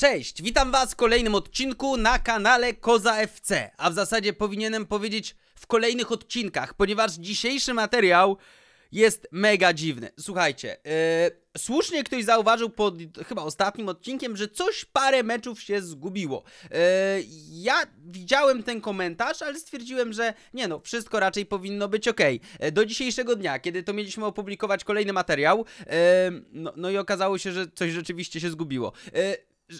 Cześć, witam Was w kolejnym odcinku na kanale Koza FC, a w zasadzie powinienem powiedzieć w kolejnych odcinkach, ponieważ dzisiejszy materiał jest mega dziwny. Słuchajcie, yy, słusznie ktoś zauważył pod chyba ostatnim odcinkiem, że coś parę meczów się zgubiło. Yy, ja widziałem ten komentarz, ale stwierdziłem, że nie no, wszystko raczej powinno być ok. E, do dzisiejszego dnia, kiedy to mieliśmy opublikować kolejny materiał, yy, no, no, i okazało się, że coś rzeczywiście się zgubiło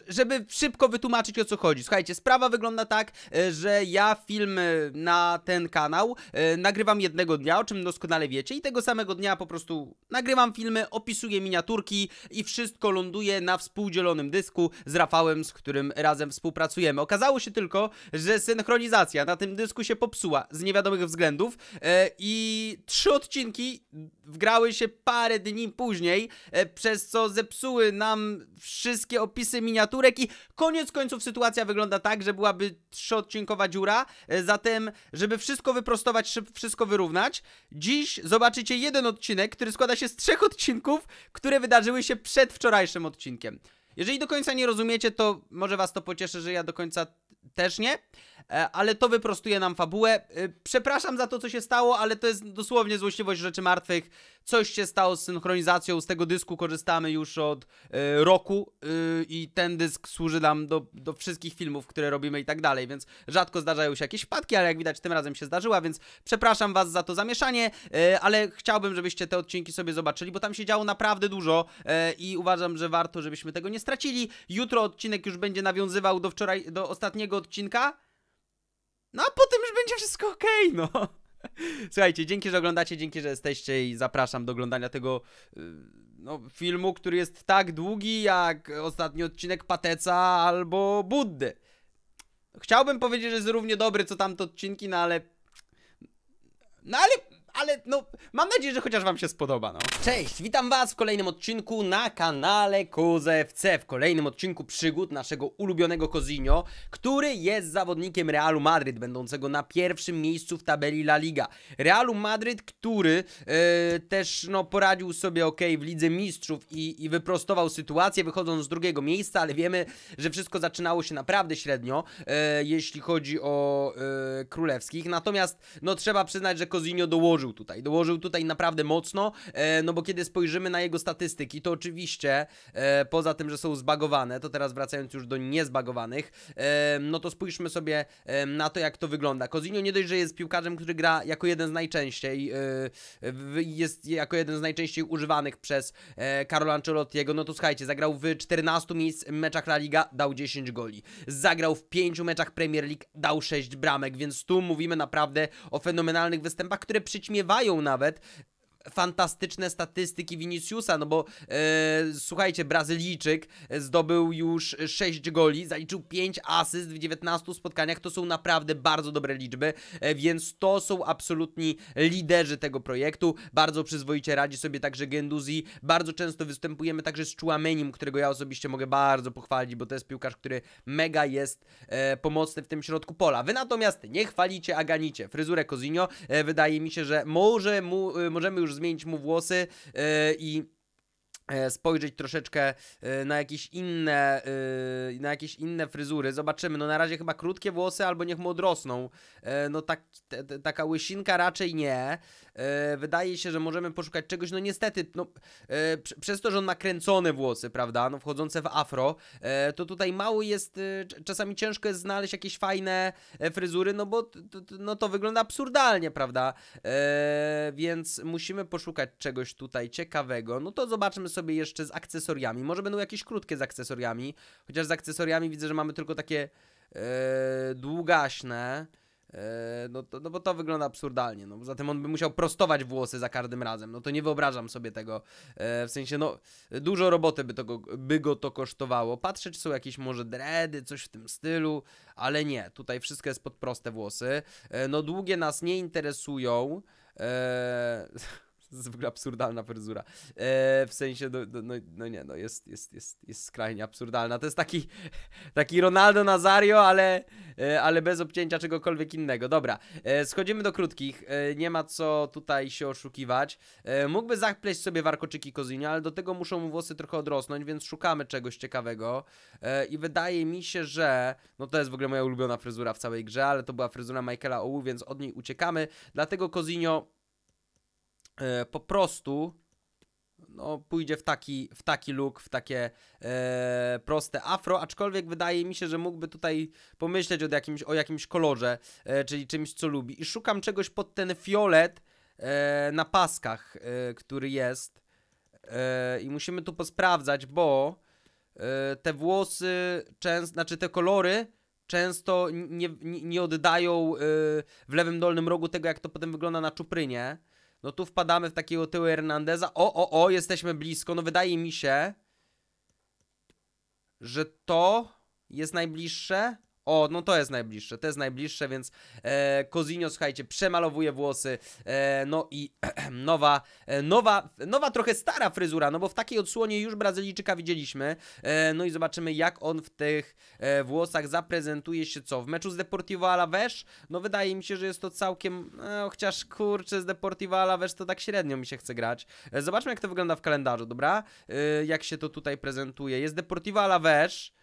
żeby szybko wytłumaczyć o co chodzi. Słuchajcie, sprawa wygląda tak, e, że ja film e, na ten kanał e, nagrywam jednego dnia, o czym doskonale wiecie, i tego samego dnia po prostu nagrywam filmy, opisuję miniaturki i wszystko ląduje na współdzielonym dysku z Rafałem, z którym razem współpracujemy. Okazało się tylko, że synchronizacja na tym dysku się popsuła z niewiadomych względów i trzy odcinki wgrały się parę dni później, przez co zepsuły nam wszystkie opisy miniaturki miniaturek i koniec końców sytuacja wygląda tak, że byłaby trzyodcinkowa dziura, e, zatem żeby wszystko wyprostować, wszystko wyrównać, dziś zobaczycie jeden odcinek, który składa się z trzech odcinków, które wydarzyły się przed wczorajszym odcinkiem. Jeżeli do końca nie rozumiecie, to może was to pocieszy, że ja do końca też nie, e, ale to wyprostuje nam fabułę. E, przepraszam za to, co się stało, ale to jest dosłownie złośliwość rzeczy martwych. Coś się stało z synchronizacją, z tego dysku korzystamy już od e, roku i ten dysk służy nam do, do wszystkich filmów, które robimy i tak dalej, więc rzadko zdarzają się jakieś wpadki, ale jak widać tym razem się zdarzyła, więc przepraszam Was za to zamieszanie, ale chciałbym, żebyście te odcinki sobie zobaczyli, bo tam się działo naprawdę dużo i uważam, że warto, żebyśmy tego nie stracili. Jutro odcinek już będzie nawiązywał do wczoraj, do ostatniego odcinka. No a potem już będzie wszystko ok, no. Słuchajcie, dzięki, że oglądacie, dzięki, że jesteście i zapraszam do oglądania tego y, no, filmu, który jest tak długi jak ostatni odcinek Pateca albo Buddy. Chciałbym powiedzieć, że jest równie dobry co tamte odcinki, no ale... No ale ale no, mam nadzieję, że chociaż wam się spodoba, no. Cześć, witam was w kolejnym odcinku na kanale KOZFC, w kolejnym odcinku przygód naszego ulubionego Kozinio, który jest zawodnikiem Realu Madryt, będącego na pierwszym miejscu w tabeli La Liga. Realu Madryt, który yy, też no, poradził sobie ok w Lidze Mistrzów i, i wyprostował sytuację, wychodząc z drugiego miejsca, ale wiemy, że wszystko zaczynało się naprawdę średnio, e, jeśli chodzi o e, królewskich. Natomiast no, trzeba przyznać, że Kozinio dołożył dołożył tutaj. Dołożył tutaj naprawdę mocno, e, no bo kiedy spojrzymy na jego statystyki, to oczywiście e, poza tym, że są zbagowane, to teraz wracając już do niezbagowanych, e, no to spójrzmy sobie na to, jak to wygląda. Kozinio nie dość, że jest piłkarzem, który gra jako jeden z najczęściej, jest jako jeden z najczęściej używanych przez Karola Ancelottiego, no to słuchajcie, zagrał w 14 miejsc meczach La Liga, dał 10 goli. Zagrał w 5 meczach Premier League, dał 6 bramek, więc tu mówimy naprawdę o fenomenalnych występach, które przyćmieją wyśmiewają nawet fantastyczne statystyki Viniciusa, no bo e, słuchajcie, Brazylijczyk e, zdobył już 6 goli, zaliczył 5 asyst w 19 spotkaniach, to są naprawdę bardzo dobre liczby, e, więc to są absolutni liderzy tego projektu, bardzo przyzwoicie radzi sobie także Genduzi, bardzo często występujemy także z Chuamenim, którego ja osobiście mogę bardzo pochwalić, bo to jest piłkarz, który mega jest e, pomocny w tym środku pola. Wy natomiast nie chwalicie, a ganicie. Fryzurę Cozinio, e, wydaje mi się, że może mu, e, możemy już zmienić mu włosy e, i e, spojrzeć troszeczkę e, na jakieś inne na jakieś inne fryzury. Zobaczymy. No na razie chyba krótkie włosy albo niech mu odrosną. No tak, t, t, taka łysinka raczej nie. E, wydaje się, że możemy poszukać czegoś, no niestety, no, e, pr przez to, że on ma kręcone włosy, prawda, no wchodzące w afro, e, to tutaj mało jest, e, czasami ciężko jest znaleźć jakieś fajne e, fryzury, no bo no, to wygląda absurdalnie, prawda, więc musimy poszukać czegoś tutaj ciekawego, no to zobaczmy sobie jeszcze z akcesoriami, może będą jakieś krótkie z akcesoriami, chociaż z akcesoriami widzę, że mamy tylko takie długaśne, E, no, to, no bo to wygląda absurdalnie, no poza tym on by musiał prostować włosy za każdym razem, no to nie wyobrażam sobie tego, e, w sensie no dużo roboty by, to go, by go to kosztowało, patrzeć czy są jakieś może dredy, coś w tym stylu, ale nie, tutaj wszystko jest pod proste włosy, e, no długie nas nie interesują, e, to jest w ogóle absurdalna fryzura. E, w sensie, no, no, no, no, nie, no jest, jest, jest, jest skrajnie absurdalna. To jest taki, taki Ronaldo Nazario, ale, e, ale bez obcięcia czegokolwiek innego. Dobra, e, schodzimy do krótkich. E, nie ma co tutaj się oszukiwać. E, mógłby zapleść sobie warkoczyki Kozinio, ale do tego muszą mu włosy trochę odrosnąć, więc szukamy czegoś ciekawego. E, I wydaje mi się, że, no to jest w ogóle moja ulubiona fryzura w całej grze, ale to była fryzura Michaela Owu, więc od niej uciekamy. Dlatego Kozinio E, po prostu no, pójdzie w taki, w taki look, w takie e, proste afro, aczkolwiek wydaje mi się, że mógłby tutaj pomyśleć o jakimś, o jakimś kolorze, e, czyli czymś, co lubi. I szukam czegoś pod ten fiolet e, na paskach, e, który jest. E, I musimy tu posprawdzać, bo te włosy, często, znaczy te kolory często nie, nie, nie oddają w lewym dolnym rogu tego, jak to potem wygląda na czuprynie. No tu wpadamy w takiego tyłu Hernandeza. O, o, o, jesteśmy blisko. No wydaje mi się, że to jest najbliższe. O, no to jest najbliższe, to jest najbliższe, więc e, słuchajcie, przemalowuje włosy, e, no i nowa, e, nowa, nowa trochę stara fryzura, no bo w takiej odsłonie już Brazylijczyka widzieliśmy, e, no i zobaczymy jak on w tych e, włosach zaprezentuje się, co, w meczu z Deportivo Alavés, no wydaje mi się, że jest to całkiem, no, chociaż kurczę, z Deportivo Alavés to tak średnio mi się chce grać, e, zobaczmy jak to wygląda w kalendarzu, dobra, e, jak się to tutaj prezentuje, jest Deportivo Alavés,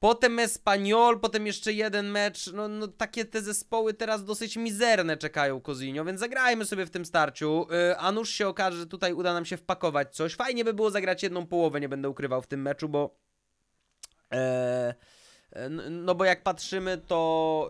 Potem Espanyol, potem jeszcze jeden mecz. No, no, takie te zespoły teraz dosyć mizerne czekają Kozinio, więc zagrajmy sobie w tym starciu. Yy, a nuż się okaże, że tutaj uda nam się wpakować coś. Fajnie by było zagrać jedną połowę, nie będę ukrywał w tym meczu, bo. Yy, no, bo jak patrzymy, to.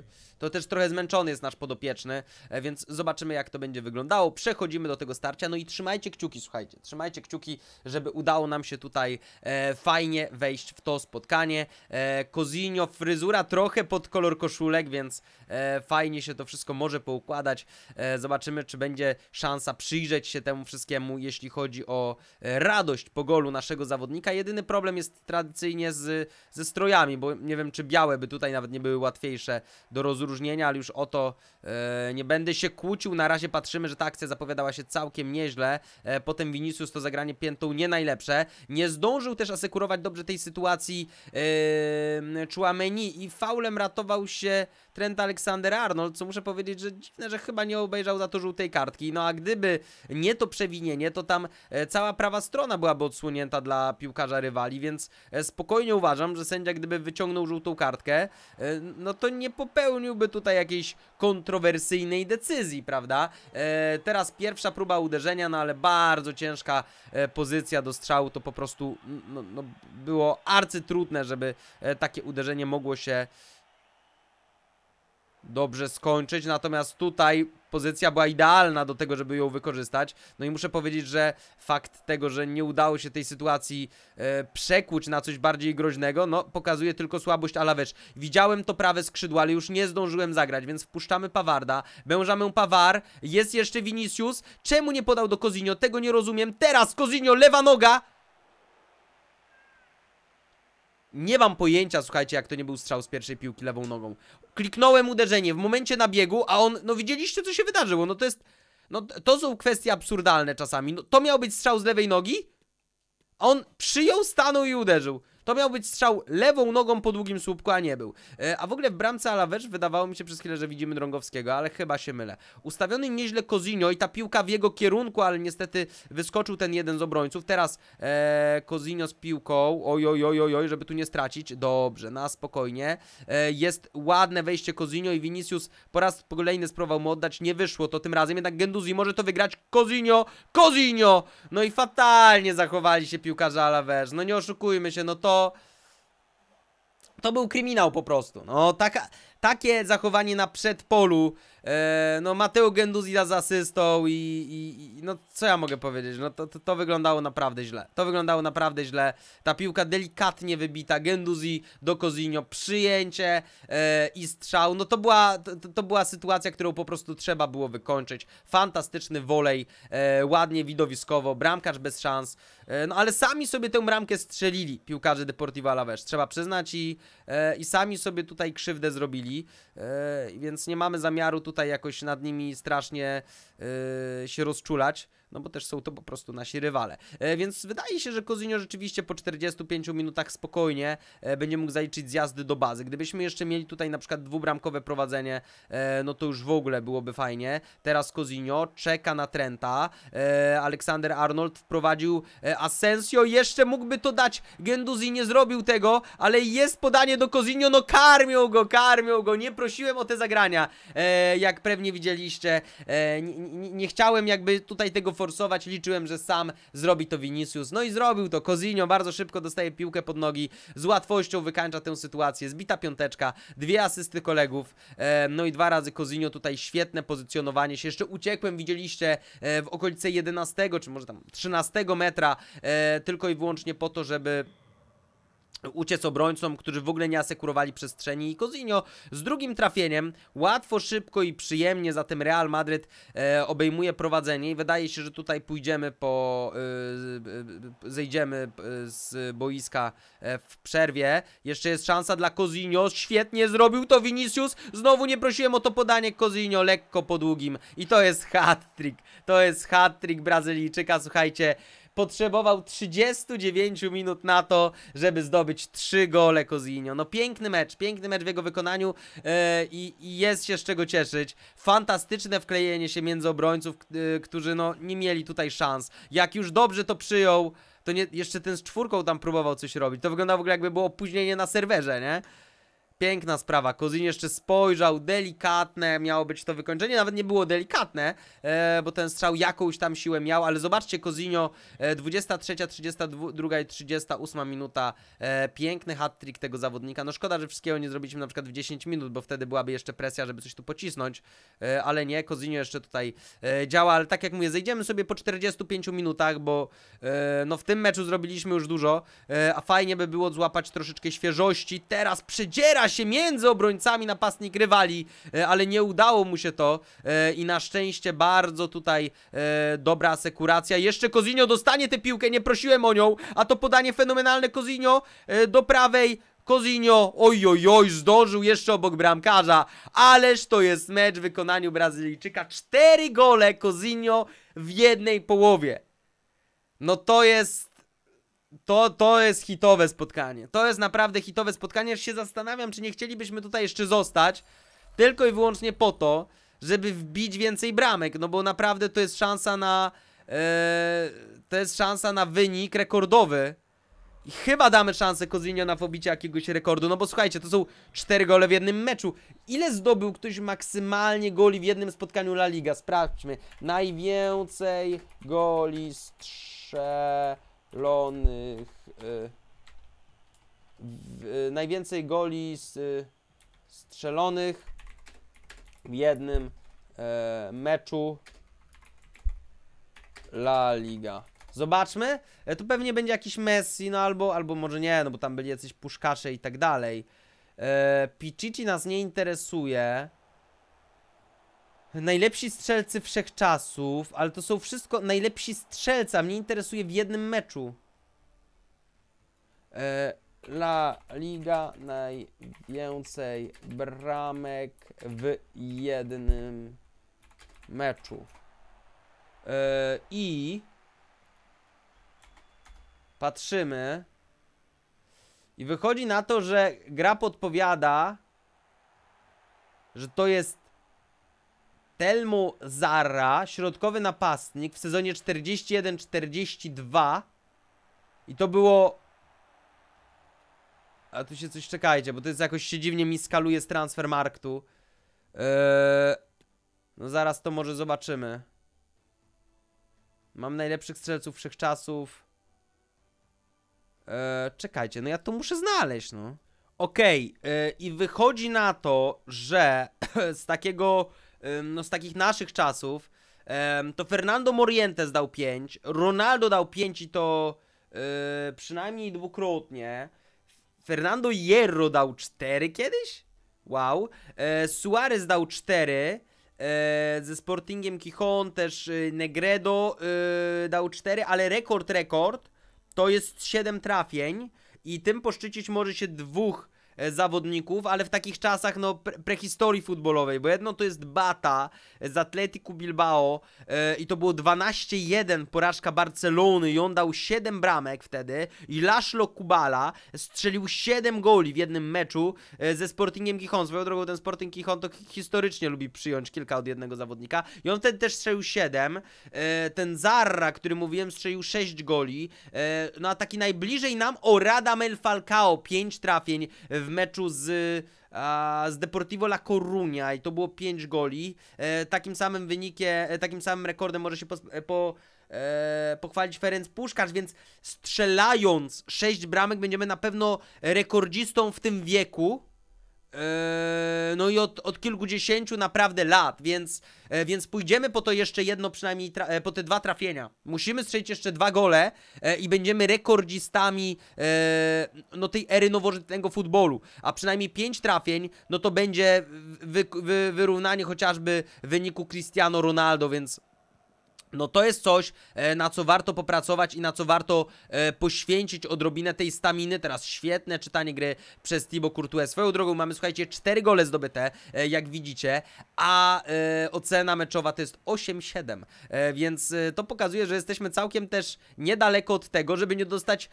Yy, to też trochę zmęczony jest nasz podopieczny, e, więc zobaczymy jak to będzie wyglądało. Przechodzimy do tego starcia, no i trzymajcie kciuki, słuchajcie, trzymajcie kciuki, żeby udało nam się tutaj e, fajnie wejść w to spotkanie. E, Cozinio, fryzura trochę pod kolor koszulek, więc e, fajnie się to wszystko może poukładać. E, zobaczymy, czy będzie szansa przyjrzeć się temu wszystkiemu, jeśli chodzi o e, radość po golu naszego zawodnika. Jedyny problem jest tradycyjnie z, ze strojami, bo nie wiem, czy białe by tutaj nawet nie były łatwiejsze do rozróżnienia różnienia ale już o to e, nie będę się kłócił. Na razie patrzymy, że ta akcja zapowiadała się całkiem nieźle. E, potem Vinicius to zagranie piętą nie najlepsze. Nie zdążył też asekurować dobrze tej sytuacji e, Chouameni i faulem ratował się Trent Alexander-Arnold, co muszę powiedzieć, że dziwne, że chyba nie obejrzał za to żółtej kartki. No a gdyby nie to przewinienie, to tam e, cała prawa strona byłaby odsłonięta dla piłkarza rywali, więc e, spokojnie uważam, że sędzia gdyby wyciągnął żółtą kartkę, e, no to nie popełniłby tutaj jakiejś kontrowersyjnej decyzji, prawda? E, teraz pierwsza próba uderzenia, no ale bardzo ciężka e, pozycja do strzału, to po prostu no, no, no było arcytrudne, żeby e, takie uderzenie mogło się dobrze skończyć, natomiast tutaj pozycja była idealna do tego, żeby ją wykorzystać. No i muszę powiedzieć, że fakt tego, że nie udało się tej sytuacji e, przekuć na coś bardziej groźnego, no pokazuje tylko słabość Alawesz. Widziałem to prawe skrzydło, ale już nie zdążyłem zagrać, więc wpuszczamy Pawarda, bężamy Pawar, jest jeszcze Vinicius, czemu nie podał do Kozinio? tego nie rozumiem. Teraz Kozinio, lewa noga, nie mam pojęcia, słuchajcie, jak to nie był strzał z pierwszej piłki lewą nogą. Kliknąłem uderzenie w momencie nabiegu, a on, no widzieliście, co się wydarzyło, no to jest... No to są kwestie absurdalne czasami. No, to miał być strzał z lewej nogi, a on przyjął, stanął i uderzył. To miał być strzał lewą nogą po długim słupku, a nie był. E, a w ogóle w bramce Alawesz wydawało mi się przez chwilę, że widzimy Drągowskiego, ale chyba się mylę. Ustawiony nieźle Kozinio i ta piłka w jego kierunku, ale niestety wyskoczył ten jeden z obrońców. Teraz e, Kozinio z piłką, oj, oj, oj, oj, oj, żeby tu nie stracić. Dobrze, na spokojnie. E, jest ładne wejście Kozinio i Vinicius po raz kolejny spróbował mu oddać. Nie wyszło to tym razem, jednak Genduzi może to wygrać. Kozinio, Kozinio! No i fatalnie zachowali się piłkarze Alawesz. No nie oszukujmy się, no to to... był kryminał po prostu. No, taka, takie zachowanie na przedpolu E, no Mateo Genduzida z asystą i, i, i, no co ja mogę powiedzieć, no to, to, to, wyglądało naprawdę źle, to wyglądało naprawdę źle, ta piłka delikatnie wybita, Genduzi do Cozinio, przyjęcie e, i strzał, no to była, to, to, była sytuacja, którą po prostu trzeba było wykończyć, fantastyczny wolej, e, ładnie, widowiskowo, bramkarz bez szans, e, no ale sami sobie tę bramkę strzelili piłkarze Deportivo Alaves, trzeba przyznać i, e, i sami sobie tutaj krzywdę zrobili, e, więc nie mamy zamiaru tutaj tutaj jakoś nad nimi strasznie yy, się rozczulać no bo też są to po prostu nasi rywale. E, więc wydaje się, że Kozinio rzeczywiście po 45 minutach spokojnie e, będzie mógł zaliczyć zjazdy do bazy. Gdybyśmy jeszcze mieli tutaj na przykład dwubramkowe prowadzenie, e, no to już w ogóle byłoby fajnie. Teraz Kozinio czeka na Trenta. Aleksander Arnold wprowadził Asensio, jeszcze mógłby to dać. Genduzi nie zrobił tego, ale jest podanie do Kozinio, no karmią go, karmią go. Nie prosiłem o te zagrania, jak pewnie widzieliście. Nie, nie, nie chciałem jakby tutaj tego forsować, liczyłem, że sam zrobi to Vinicius, no i zrobił to, Cozinio bardzo szybko dostaje piłkę pod nogi, z łatwością wykańcza tę sytuację, zbita piąteczka, dwie asysty kolegów, e, no i dwa razy Cozinio tutaj świetne pozycjonowanie się, jeszcze uciekłem, widzieliście e, w okolicy 11, czy może tam 13 metra, e, tylko i wyłącznie po to, żeby uciec obrońcom, którzy w ogóle nie asekurowali przestrzeni i Cozinio z drugim trafieniem łatwo, szybko i przyjemnie zatem Real Madryt e, obejmuje prowadzenie i wydaje się, że tutaj pójdziemy po e, e, e zejdziemy e, z boiska w przerwie, jeszcze jest szansa dla Kozinio. świetnie zrobił to Vinicius, znowu nie prosiłem o to podanie Kozinio lekko po długim i to jest hat-trick, to jest hat-trick Brazylijczyka, słuchajcie potrzebował 39 minut na to, żeby zdobyć 3 gole Cozinio. No piękny mecz, piękny mecz w jego wykonaniu yy, i, jest się z czego cieszyć. Fantastyczne wklejenie się między obrońców, yy, którzy no nie mieli tutaj szans. Jak już dobrze to przyjął, to nie, jeszcze ten z czwórką tam próbował coś robić. To wygląda w ogóle jakby było opóźnienie na serwerze, nie? Piękna sprawa, Kozin jeszcze spojrzał, delikatne miało być to wykończenie, nawet nie było delikatne, e, bo ten strzał jakąś tam siłę miał, ale zobaczcie Kozinio, e, 23, 32 i 38 minuta, e, piękny hat-trick tego zawodnika, no szkoda, że wszystkiego nie zrobiliśmy na przykład w 10 minut, bo wtedy byłaby jeszcze presja, żeby coś tu pocisnąć, e, ale nie, Kozinio jeszcze tutaj e, działa, ale tak jak mówię, zejdziemy sobie po 45 minutach, bo e, no w tym meczu zrobiliśmy już dużo, e, a fajnie by było złapać troszeczkę świeżości, teraz przedziera się między obrońcami napastnik rywali, e, ale nie udało mu się to e, i na szczęście bardzo tutaj e, dobra asekuracja. Jeszcze Kozinio dostanie tę piłkę, nie prosiłem o nią, a to podanie fenomenalne Kozinio do prawej, Cozinho, oj, oj, oj, zdążył jeszcze obok bramkarza, ależ to jest mecz w wykonaniu Brazylijczyka. Cztery gole Cozinho w jednej połowie. No to jest to, to jest hitowe spotkanie. To jest naprawdę hitowe spotkanie. Ja się zastanawiam, czy nie chcielibyśmy tutaj jeszcze zostać. Tylko i wyłącznie po to, żeby wbić więcej bramek. No bo naprawdę to jest szansa na. Yy, to jest szansa na wynik rekordowy. I chyba damy szansę Kozinio na pobicie jakiegoś rekordu. No bo słuchajcie, to są cztery gole w jednym meczu. Ile zdobył ktoś maksymalnie goli w jednym spotkaniu La Liga? Sprawdźmy. Najwięcej goli strzelonych strzelonych. Y, y, najwięcej goli z, y, strzelonych w jednym e, meczu La Liga. Zobaczmy. E, tu pewnie będzie jakiś Messi, no albo, albo może nie, no bo tam byli jacyś puszkacze i tak dalej. E, Pichichi nas nie interesuje. Najlepsi strzelcy wszechczasów, ale to są wszystko najlepsi strzelca. Mnie interesuje w jednym meczu. E, La Liga najwięcej bramek w jednym meczu. E, I patrzymy. I wychodzi na to, że gra podpowiada, że to jest Telmu Zara, środkowy napastnik w sezonie 41-42 i to było... A tu się coś czekajcie, bo to jest jakoś się dziwnie mi skaluje z Transfermarktu. Yy... Eee, no zaraz to może zobaczymy. Mam najlepszych strzelców wszechczasów. Eee, czekajcie, no ja to muszę znaleźć, no. Okej, okay, eee, yy, i wychodzi na to, że z takiego no z takich naszych czasów, to Fernando Morientes dał 5, Ronaldo dał 5 i to y, przynajmniej dwukrotnie. Fernando Hierro dał 4 kiedyś? Wow. E, Suarez dał 4. E, ze Sportingiem Kichon też y, Negredo y, dał 4, ale rekord, rekord to jest 7 trafień i tym poszczycić może się dwóch E, zawodników, ale w takich czasach no pre prehistorii futbolowej, bo jedno to jest Bata e, z Atletiku Bilbao e, i to było 12-1 porażka Barcelony i on dał 7 bramek wtedy i Laszlo Kubala strzelił 7 goli w jednym meczu e, ze Sportingiem Gijon. Swoją drogą ten Sporting Gijon to historycznie lubi przyjąć kilka od jednego zawodnika i on wtedy też strzelił 7. E, ten Zarra, który mówiłem strzelił 6 goli, e, no a taki najbliżej nam o Radamel Falcao 5 trafień w meczu z, z Deportivo La Coruña i to było 5 goli. E, takim samym wynikiem, e, takim samym rekordem może się e, po, po pochwalić Ferenc Puszkarz, więc strzelając 6 bramek będziemy na pewno rekordzistą w tym wieku. Eee, no i od, od kilkudziesięciu naprawdę lat, więc, e, więc pójdziemy po to jeszcze jedno przynajmniej, e, po te dwa trafienia. Musimy strzelić jeszcze dwa gole e, i będziemy rekordzistami no tej ery nowożytnego futbolu, a przynajmniej pięć trafień, no to będzie wy, wy, wyrównanie chociażby wyniku Cristiano Ronaldo, więc no to jest coś, e, na co warto popracować i na co warto e, poświęcić odrobinę tej staminy. Teraz świetne czytanie gry przez Thibaut Courtois. Swoją drogą mamy, słuchajcie, 4 gole zdobyte, e, jak widzicie, a ocena meczowa to jest 8-7, więc to pokazuje, że jesteśmy całkiem też niedaleko od tego, żeby nie dostać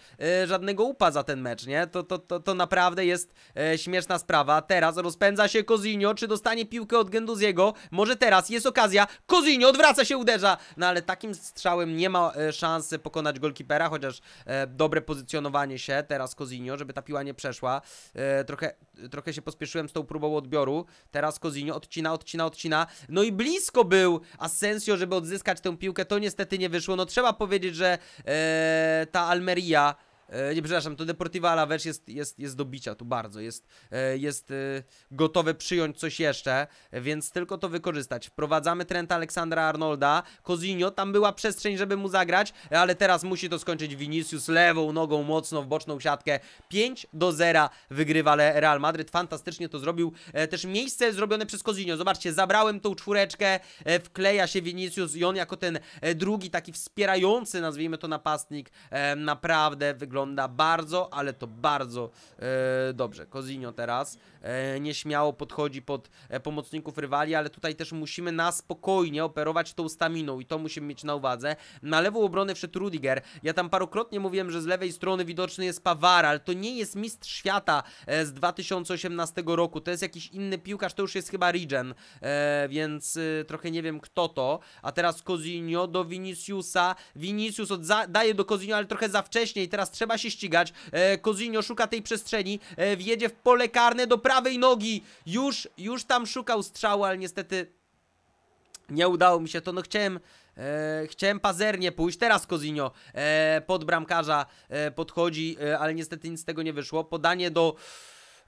żadnego upa za ten mecz, nie? To, to, to, to naprawdę jest śmieszna sprawa. Teraz rozpędza się Cozinio, czy dostanie piłkę od Genduziego? Może teraz jest okazja. Cozinio odwraca się, uderza na ale takim strzałem nie ma e, szansy pokonać golkipera, chociaż e, dobre pozycjonowanie się teraz Kozinio, żeby ta piła nie przeszła. E, trochę, trochę się pospieszyłem z tą próbą odbioru. Teraz Kozinio odcina, odcina, odcina. No i blisko był Asensio, żeby odzyskać tę piłkę. To niestety nie wyszło. No trzeba powiedzieć, że ta Almeria E, nie, przepraszam, to Deportiva Alavés jest, jest, jest do bicia tu bardzo, jest, e, jest e, gotowe przyjąć coś jeszcze, więc tylko to wykorzystać. Wprowadzamy trend Aleksandra Arnolda, Cozinio, tam była przestrzeń, żeby mu zagrać, ale teraz musi to skończyć Vinicius lewą nogą mocno w boczną siatkę. 5 do 0 wygrywa Real Madryt, fantastycznie to zrobił. też miejsce zrobione przez Cozinio, zobaczcie, zabrałem tą czwóreczkę, wkleja się Vinicius i on jako ten drugi taki wspierający, nazwijmy to napastnik, naprawdę wygląda wygląda bardzo, ale to bardzo e, dobrze. Kozinio teraz e, nieśmiało podchodzi pod e, pomocników rywali, ale tutaj też musimy na spokojnie operować tą staminą i to musimy mieć na uwadze. Na lewą obronę wszedł Rudiger. Ja tam parokrotnie mówiłem, że z lewej strony widoczny jest Pawara, ale to nie jest mistrz świata e, z 2018 roku. To jest jakiś inny piłkarz, to już jest chyba Regen, e, więc e, trochę nie wiem kto to. A teraz Kozinio do Viniciusa. Vinicius daje do Kozinio, ale trochę za wcześnie i teraz trzeba trzeba się ścigać. E, Cozinio szuka tej przestrzeni, e, wjedzie w pole karne do prawej nogi. Już, już tam szukał strzału, ale niestety nie udało mi się to. No chciałem... E, chciałem pazernie pójść, teraz Kozinio e, pod bramkarza e, podchodzi, e, ale niestety nic z tego nie wyszło. Podanie do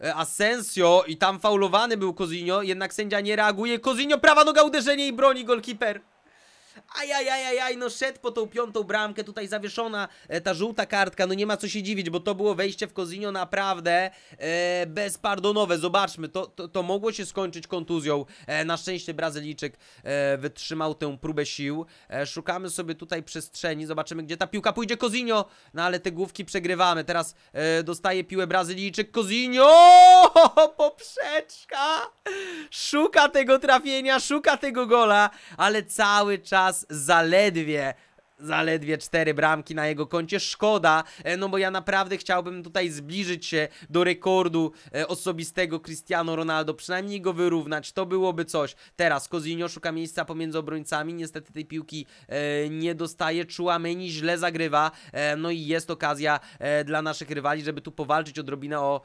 e, Asensio i tam faulowany był Kozinio, jednak sędzia nie reaguje. Kozinio prawa noga uderzenie i broni golkiper. Ajajajajaj, no szedł po tą piątą bramkę, tutaj zawieszona e, ta żółta kartka, no nie ma co się dziwić, bo to było wejście w Kozinio naprawdę e, bezpardonowe, zobaczmy, to, to, to, mogło się skończyć kontuzją, e, na szczęście Brazylijczyk e, wytrzymał tę próbę sił, e, szukamy sobie tutaj przestrzeni, zobaczymy gdzie ta piłka pójdzie, Kozinio, no ale te główki przegrywamy, teraz e, dostaje piłę Brazylijczyk, Kozinio, poprzeczka, szuka tego trafienia, szuka tego gola, ale cały czas czas zaledwie zaledwie cztery bramki na jego koncie. Szkoda, e, no bo ja naprawdę chciałbym tutaj zbliżyć się do rekordu e, osobistego Cristiano Ronaldo, przynajmniej go wyrównać, to byłoby coś. Teraz Cozinio szuka miejsca pomiędzy obrońcami, niestety tej piłki e, nie dostaje, Chouameni źle zagrywa, no i jest okazja dla naszych rywali, żeby tu powalczyć odrobinę o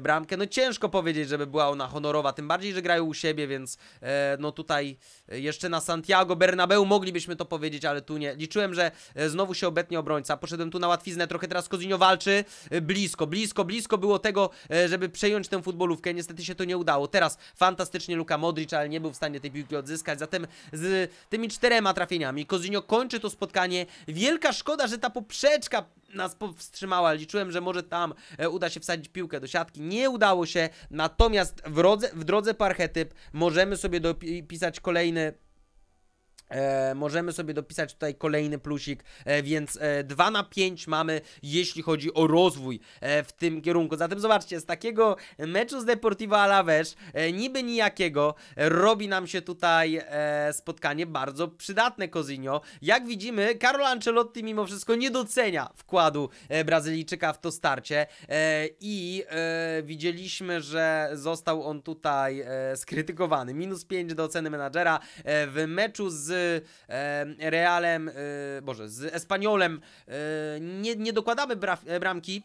bramkę. No ciężko powiedzieć, żeby była ona honorowa, tym bardziej, że grają u siebie, więc no tutaj jeszcze na Santiago Bernabeu moglibyśmy to powiedzieć, ale tu nie. Liczyłem że e, znowu się obetnie obrońca. Poszedłem tu na łatwiznę, trochę teraz Kozinio walczy. E, blisko, blisko, blisko było tego, e, żeby przejąć tę futbolówkę. Niestety się to nie udało. Teraz fantastycznie Luka Modric, ale nie był w stanie tej piłki odzyskać. Zatem z tymi czterema trafieniami Kozinio kończy to spotkanie. Wielka szkoda, że ta poprzeczka nas powstrzymała. Liczyłem, że może tam uda się wsadzić piłkę do siatki. Nie udało się, natomiast w, drodze w drodze parchetyp możemy sobie dopisać kolejny E, możemy sobie dopisać tutaj kolejny plusik, e, więc e, 2 na 5 mamy, jeśli chodzi o rozwój e, w tym kierunku. Zatem zobaczcie, z takiego meczu z Deportivo Alaves, e, niby nijakiego, robi nam się tutaj e, spotkanie bardzo przydatne Cozinio. Jak widzimy, Carlo Ancelotti mimo wszystko nie docenia wkładu Brazylijczyka w to starcie i widzieliśmy, że został on tutaj skrytykowany. Minus 5 do oceny menadżera w meczu z Realem, y, Boże, z Espaniolem y, nie, nie dokładamy e, bramki,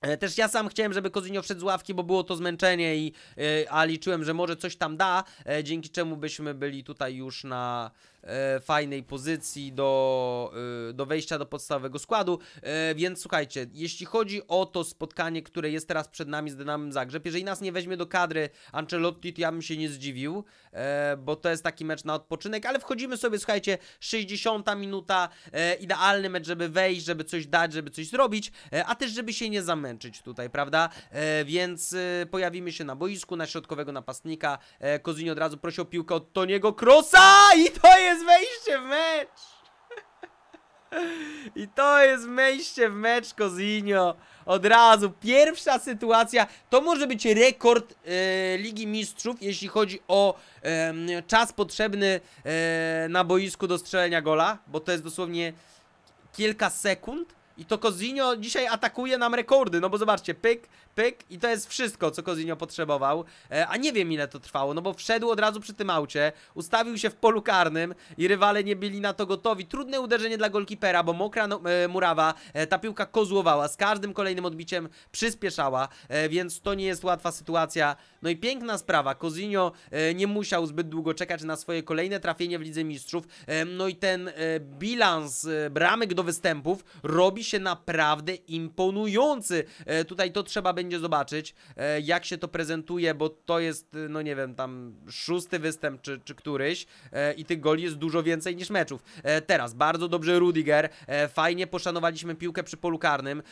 e, też ja sam chciałem, żeby Kozinio wszedł z ławki, bo było to zmęczenie, i, y, a liczyłem, że może coś tam da, e, dzięki czemu byśmy byli tutaj już na, E, fajnej pozycji do, e, do wejścia do podstawowego składu. E, więc słuchajcie, jeśli chodzi o to spotkanie, które jest teraz przed nami z Dynamem Zagrzeb, jeżeli nas nie weźmie do kadry Ancelotti, to ja bym się nie zdziwił, bo to jest taki mecz na odpoczynek, ale wchodzimy sobie, słuchajcie, 60 minuta, idealny mecz, żeby wejść, żeby coś dać, żeby coś zrobić, a też żeby się nie zamęczyć tutaj, prawda? Więc pojawimy się na boisku, na środkowego napastnika. Kozini od razu prosi o piłkę od Toniego Krosa i to jest jest wejście w mecz! I to jest wejście w mecz Kozinio. Od razu. Pierwsza sytuacja. To może być rekord e, Ligi Mistrzów, jeśli chodzi o e, czas potrzebny e, na boisku do strzelenia gola. Bo to jest dosłownie kilka sekund. I to Cozinio dzisiaj atakuje nam rekordy, no bo zobaczcie, pyk, pyk i to jest wszystko, co Cozinio potrzebował. E, a nie wiem ile to trwało, no bo wszedł od razu przy tym aucie, ustawił się w polu karnym i rywale nie byli na to gotowi. Trudne uderzenie dla golkipera, bo mokra no, e, murawa, e, ta piłka kozłowała, z każdym kolejnym odbiciem przyspieszała, e, więc to nie jest łatwa sytuacja. No i piękna sprawa, Cozinio e, nie musiał zbyt długo czekać na swoje kolejne trafienie w Lidze Mistrzów, e, no i ten bilans bramek do występów robi się się naprawdę imponujący. E, tutaj to trzeba będzie zobaczyć, e, jak się to prezentuje, bo to jest, e, no nie wiem, tam szósty występ czy, czy któryś e, i tych goli jest dużo więcej niż meczów. E, teraz bardzo dobrze Rudiger, e, fajnie poszanowaliśmy piłkę przy polu karnym.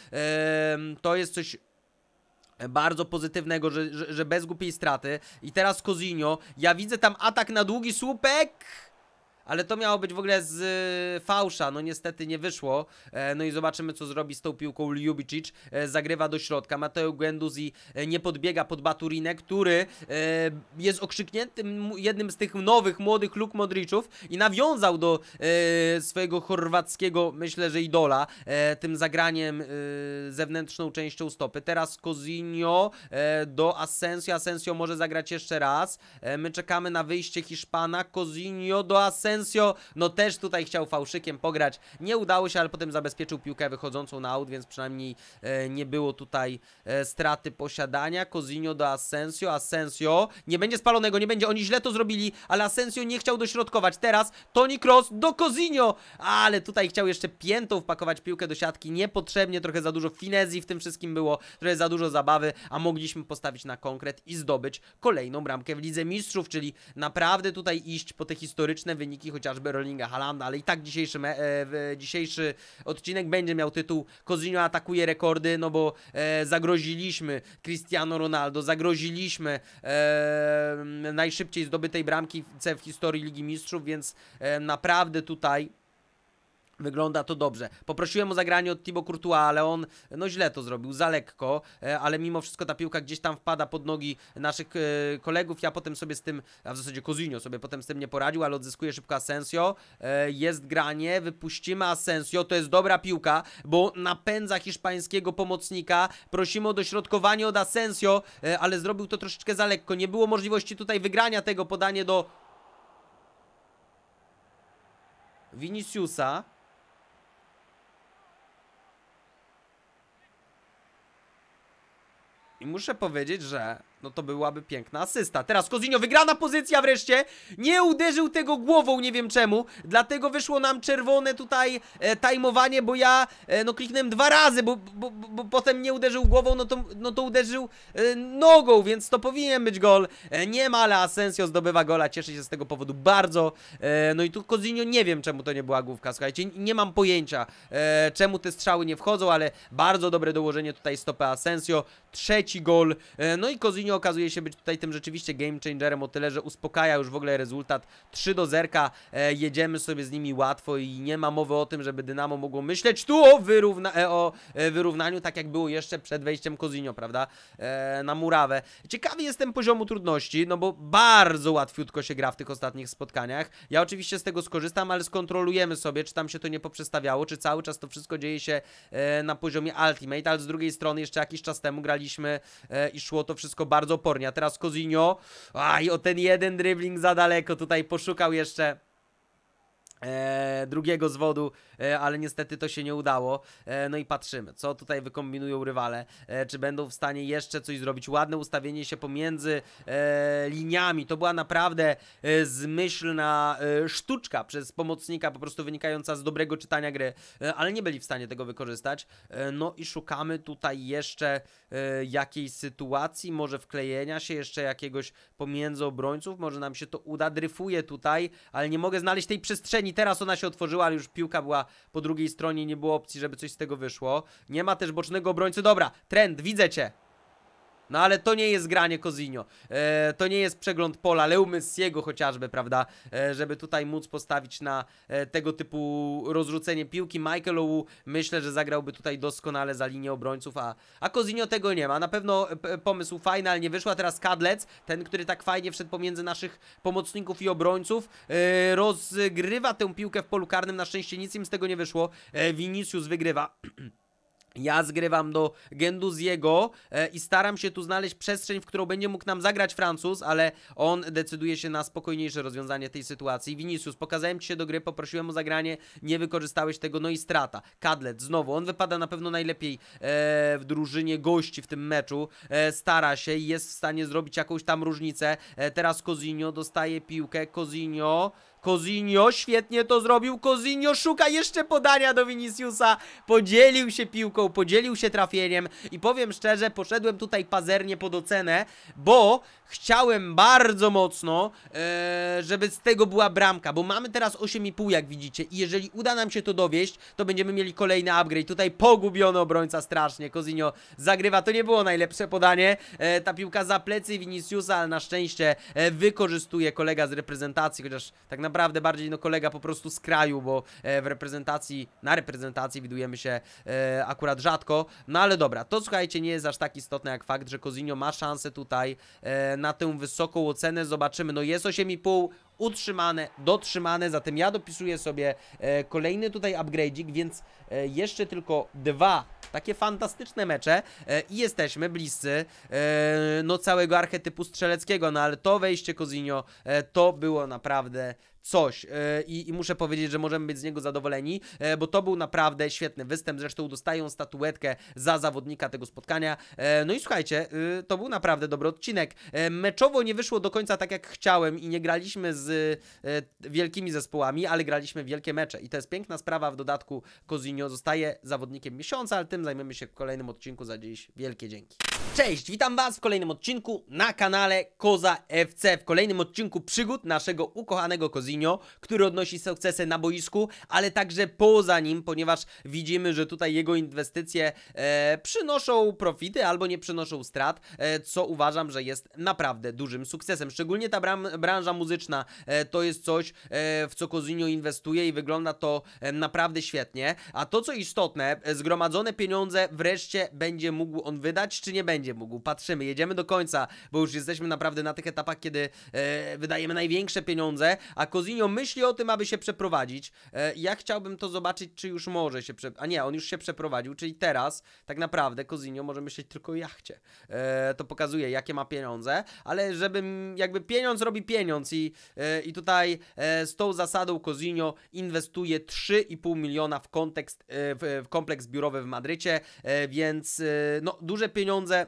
to jest coś bardzo pozytywnego, że, że, że bez głupiej straty. I teraz Cozinio, ja widzę tam atak na długi słupek ale to miało być w ogóle z e, fałsza, no niestety nie wyszło, e, no i zobaczymy co zrobi z tą piłką Ljubicic, e, zagrywa do środka, Mateo Guendouzi nie podbiega pod Baturinę, który jest okrzykniętym jednym z tych nowych, młodych Luk Modriców i nawiązał do swojego chorwackiego, myślę, że idola, tym zagraniem zewnętrzną częścią stopy, teraz Cozinio do Asensio, Asensio może zagrać jeszcze raz, my czekamy na wyjście Hiszpana, Cozinio do Asensio, Asensio, no też tutaj chciał fałszykiem pograć, nie udało się, ale potem zabezpieczył piłkę wychodzącą na aut, więc przynajmniej e, nie było tutaj e, straty posiadania. Cozinio do Asensio, Asensio, nie będzie spalonego, nie będzie, oni źle to zrobili, ale Asensio nie chciał dośrodkować. Teraz tony cross do Cozinio, ale tutaj chciał jeszcze piętą wpakować piłkę do siatki, niepotrzebnie, trochę za dużo finezji w tym wszystkim było, trochę za dużo zabawy, a mogliśmy postawić na konkret i zdobyć kolejną bramkę w Lidze Mistrzów, czyli naprawdę tutaj iść po te historyczne wyniki bramki, chociażby Rollinga Halanda, ale i tak dzisiejszy, me, e, dzisiejszy odcinek będzie miał tytuł Cozinio atakuje rekordy, no bo e, zagroziliśmy Cristiano Ronaldo, zagroziliśmy e, najszybciej zdobytej bramki w historii Ligi Mistrzów, więc e, naprawdę tutaj Wygląda to dobrze. Poprosiłem o zagranie od Thibaut Courtois, ale on no źle to zrobił, za lekko, e, ale mimo wszystko ta piłka gdzieś tam wpada pod nogi naszych e, kolegów. Ja potem sobie z tym, a w zasadzie Cozinio sobie potem z tym nie poradził, ale odzyskuje szybko Asensio. E, jest granie, wypuścimy Asensio, to jest dobra piłka, bo napędza hiszpańskiego pomocnika. Prosimy o dośrodkowanie od Asensio, ale zrobił to troszeczkę za lekko. Nie było możliwości tutaj wygrania tego, podanie do Viniciusa. I muszę powiedzieć, że no to byłaby piękna asysta. Teraz Kozinio, wygrana pozycja wreszcie. Nie uderzył tego głową, nie wiem czemu. Dlatego wyszło nam czerwone tutaj e, tajmowanie, bo ja e, no kliknąłem dwa razy, bo, bo, bo, bo, potem nie uderzył głową, no to, no to uderzył e, nogą, więc to powinien być gol. E, nie ma, ale Asensio zdobywa gola. Cieszę się z tego powodu bardzo. E, no i tu Kozinio, nie wiem czemu to nie była główka, słuchajcie. Nie mam pojęcia, e, czemu te strzały nie wchodzą, ale bardzo dobre dołożenie tutaj stopy Asensio. Trzeci gol. E, no i Kozinio Coutinho okazuje się być tutaj tym rzeczywiście game changerem o tyle, że uspokaja już w ogóle rezultat 3 do zerka, e, jedziemy sobie z nimi łatwo i nie ma mowy o tym, żeby Dynamo mogło myśleć tu o, wyrówna e, o e, wyrównaniu, tak jak było jeszcze przed wejściem Kozinio, prawda, e, na murawę. Ciekawy jestem poziomu trudności, no bo bardzo łatwiutko się gra w tych ostatnich spotkaniach. Ja oczywiście z tego skorzystam, ale skontrolujemy sobie, czy tam się to nie poprzestawiało, czy cały czas to wszystko dzieje się e, na poziomie Ultimate, ale z drugiej strony jeszcze jakiś czas temu graliśmy e, i szło to wszystko bardzo bardzo opornie. A teraz Kozinio, Aj, o ten jeden dribbling za daleko tutaj poszukał jeszcze E, drugiego zwodu, e, ale niestety to się nie udało. E, no i patrzymy, co tutaj wykombinują rywale. E, czy będą w stanie jeszcze coś zrobić? Ładne ustawienie się pomiędzy e, liniami. To była naprawdę e, zmyślna sztuczka przez pomocnika, po prostu wynikająca z dobrego czytania gry, ale nie byli w stanie tego wykorzystać. no i szukamy tutaj jeszcze jakiejś sytuacji, może wklejenia się jeszcze jakiegoś pomiędzy obrońców. Może nam się to uda. Dryfuje tutaj, ale nie mogę znaleźć tej przestrzeni przynajmniej teraz ona się otworzyła, ale już piłka była po drugiej stronie, nie było opcji, żeby coś z tego wyszło. Nie ma też bocznego obrońcy. Dobra, trend, widzę cię. No ale to nie jest granie Cozinio, e, to nie jest przegląd pola, Leumysiego chociażby, prawda, e, żeby tutaj móc postawić na e, tego typu rozrzucenie piłki. Michael Owu myślę, że zagrałby tutaj doskonale za linię obrońców, a, a Cozinio tego nie ma. Na pewno e, pomysł fajny, ale nie wyszła teraz Kadlec, ten, który tak fajnie wszedł pomiędzy naszych pomocników i obrońców, e, rozgrywa tę piłkę w polu karnym, na szczęście nic im z tego nie wyszło, e, Vinicius wygrywa. Ja zgrywam do Genduziego e, i staram się tu znaleźć przestrzeń, w którą będzie mógł nam zagrać Francuz, ale on decyduje się na spokojniejsze rozwiązanie tej sytuacji. Vinicius, pokazałem Ci się do gry, poprosiłem o zagranie, nie wykorzystałeś tego, no i strata. Kadlet, znowu, on wypada na pewno najlepiej e, w drużynie gości w tym meczu, e, stara się i jest w stanie zrobić jakąś tam różnicę. teraz Cozinio dostaje piłkę, Cozinio Kozinio świetnie to zrobił. Kozinio szuka jeszcze podania do Viniciusa. Podzielił się piłką, podzielił się trafieniem i powiem szczerze, poszedłem tutaj pazernie pod ocenę, bo chciałem bardzo mocno, e, żeby z tego była bramka, bo mamy teraz 8,5 jak widzicie i jeżeli uda nam się to dowieść, to będziemy mieli kolejny upgrade. Tutaj pogubiony obrońca strasznie. Kozinio zagrywa. To nie było najlepsze podanie. E, ta piłka za plecy Viniciusa, ale na szczęście e, wykorzystuje kolega z reprezentacji, chociaż tak naprawdę naprawdę bardziej no kolega po prostu z kraju, bo e, w reprezentacji, na reprezentacji widujemy się e, akurat rzadko. No ale dobra, to słuchajcie, nie jest aż tak istotne jak fakt, że Cozinio ma szansę tutaj e, na tę wysoką ocenę. Zobaczymy, no jest 8,5, utrzymane, dotrzymane, zatem ja dopisuję sobie e, kolejny tutaj upgrade'ik, więc e, jeszcze tylko dwa takie fantastyczne mecze e, i jesteśmy bliscy no całego archetypu strzeleckiego, no ale to wejście Kozinio to było naprawdę coś e, i, i, muszę powiedzieć, że możemy być z niego zadowoleni, e, bo to był naprawdę świetny występ, zresztą dostają statuetkę za zawodnika tego spotkania. E, no i słuchajcie, to był naprawdę dobry odcinek. Meczowo nie wyszło do końca tak jak chciałem i nie graliśmy z wielkimi zespołami, ale graliśmy wielkie mecze i to jest piękna sprawa, w dodatku Cozinio zostaje zawodnikiem miesiąca, ale tym zajmiemy się w kolejnym odcinku za dziś. Wielkie dzięki. Cześć, witam Was w kolejnym odcinku na kanale Koza FC, w kolejnym odcinku przygód naszego ukochanego Cozinio Ronaldinho, który odnosi sukcesy na boisku, ale także poza nim, ponieważ widzimy, że tutaj jego inwestycje e, przynoszą profity albo nie przynoszą strat, e, co uważam, że jest naprawdę dużym sukcesem. Szczególnie ta branża muzyczna e, to jest coś, e, w co Cozinio inwestuje i wygląda to e, naprawdę świetnie. A to, co istotne, e, zgromadzone pieniądze wreszcie będzie mógł on wydać, czy nie będzie mógł. Patrzymy, jedziemy do końca, bo już jesteśmy naprawdę na tych etapach, kiedy wydajemy największe pieniądze, a Kozinio myśli o tym, aby się przeprowadzić. E, ja chciałbym to zobaczyć, czy już może się przeprowadzić. A nie, on już się przeprowadził, czyli teraz tak naprawdę Kozinio może myśleć tylko o jachcie. E, to pokazuje, jakie ma pieniądze, ale żeby jakby pieniądz robi pieniądz i, e, i tutaj z tą zasadą Kozinio inwestuje 3,5 miliona w kontekst, w kompleks biurowy w Madrycie, więc no, duże pieniądze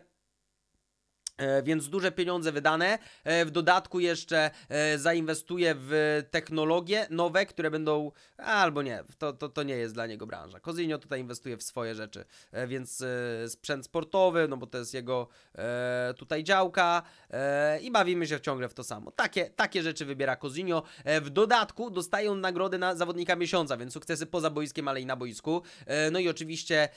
E, więc duże pieniądze wydane. E, w dodatku jeszcze e, zainwestuje w technologie nowe, które będą. Albo nie, to, to, to nie jest dla niego branża. Kozinio tutaj inwestuje w swoje rzeczy, więc sprzęt sportowy, no bo to jest jego tutaj działka i bawimy się ciągle w to samo. Takie, takie rzeczy wybiera Kozinio. W dodatku dostaje on nagrody na zawodnika miesiąca, więc sukcesy poza boiskiem, ale i na boisku. No i oczywiście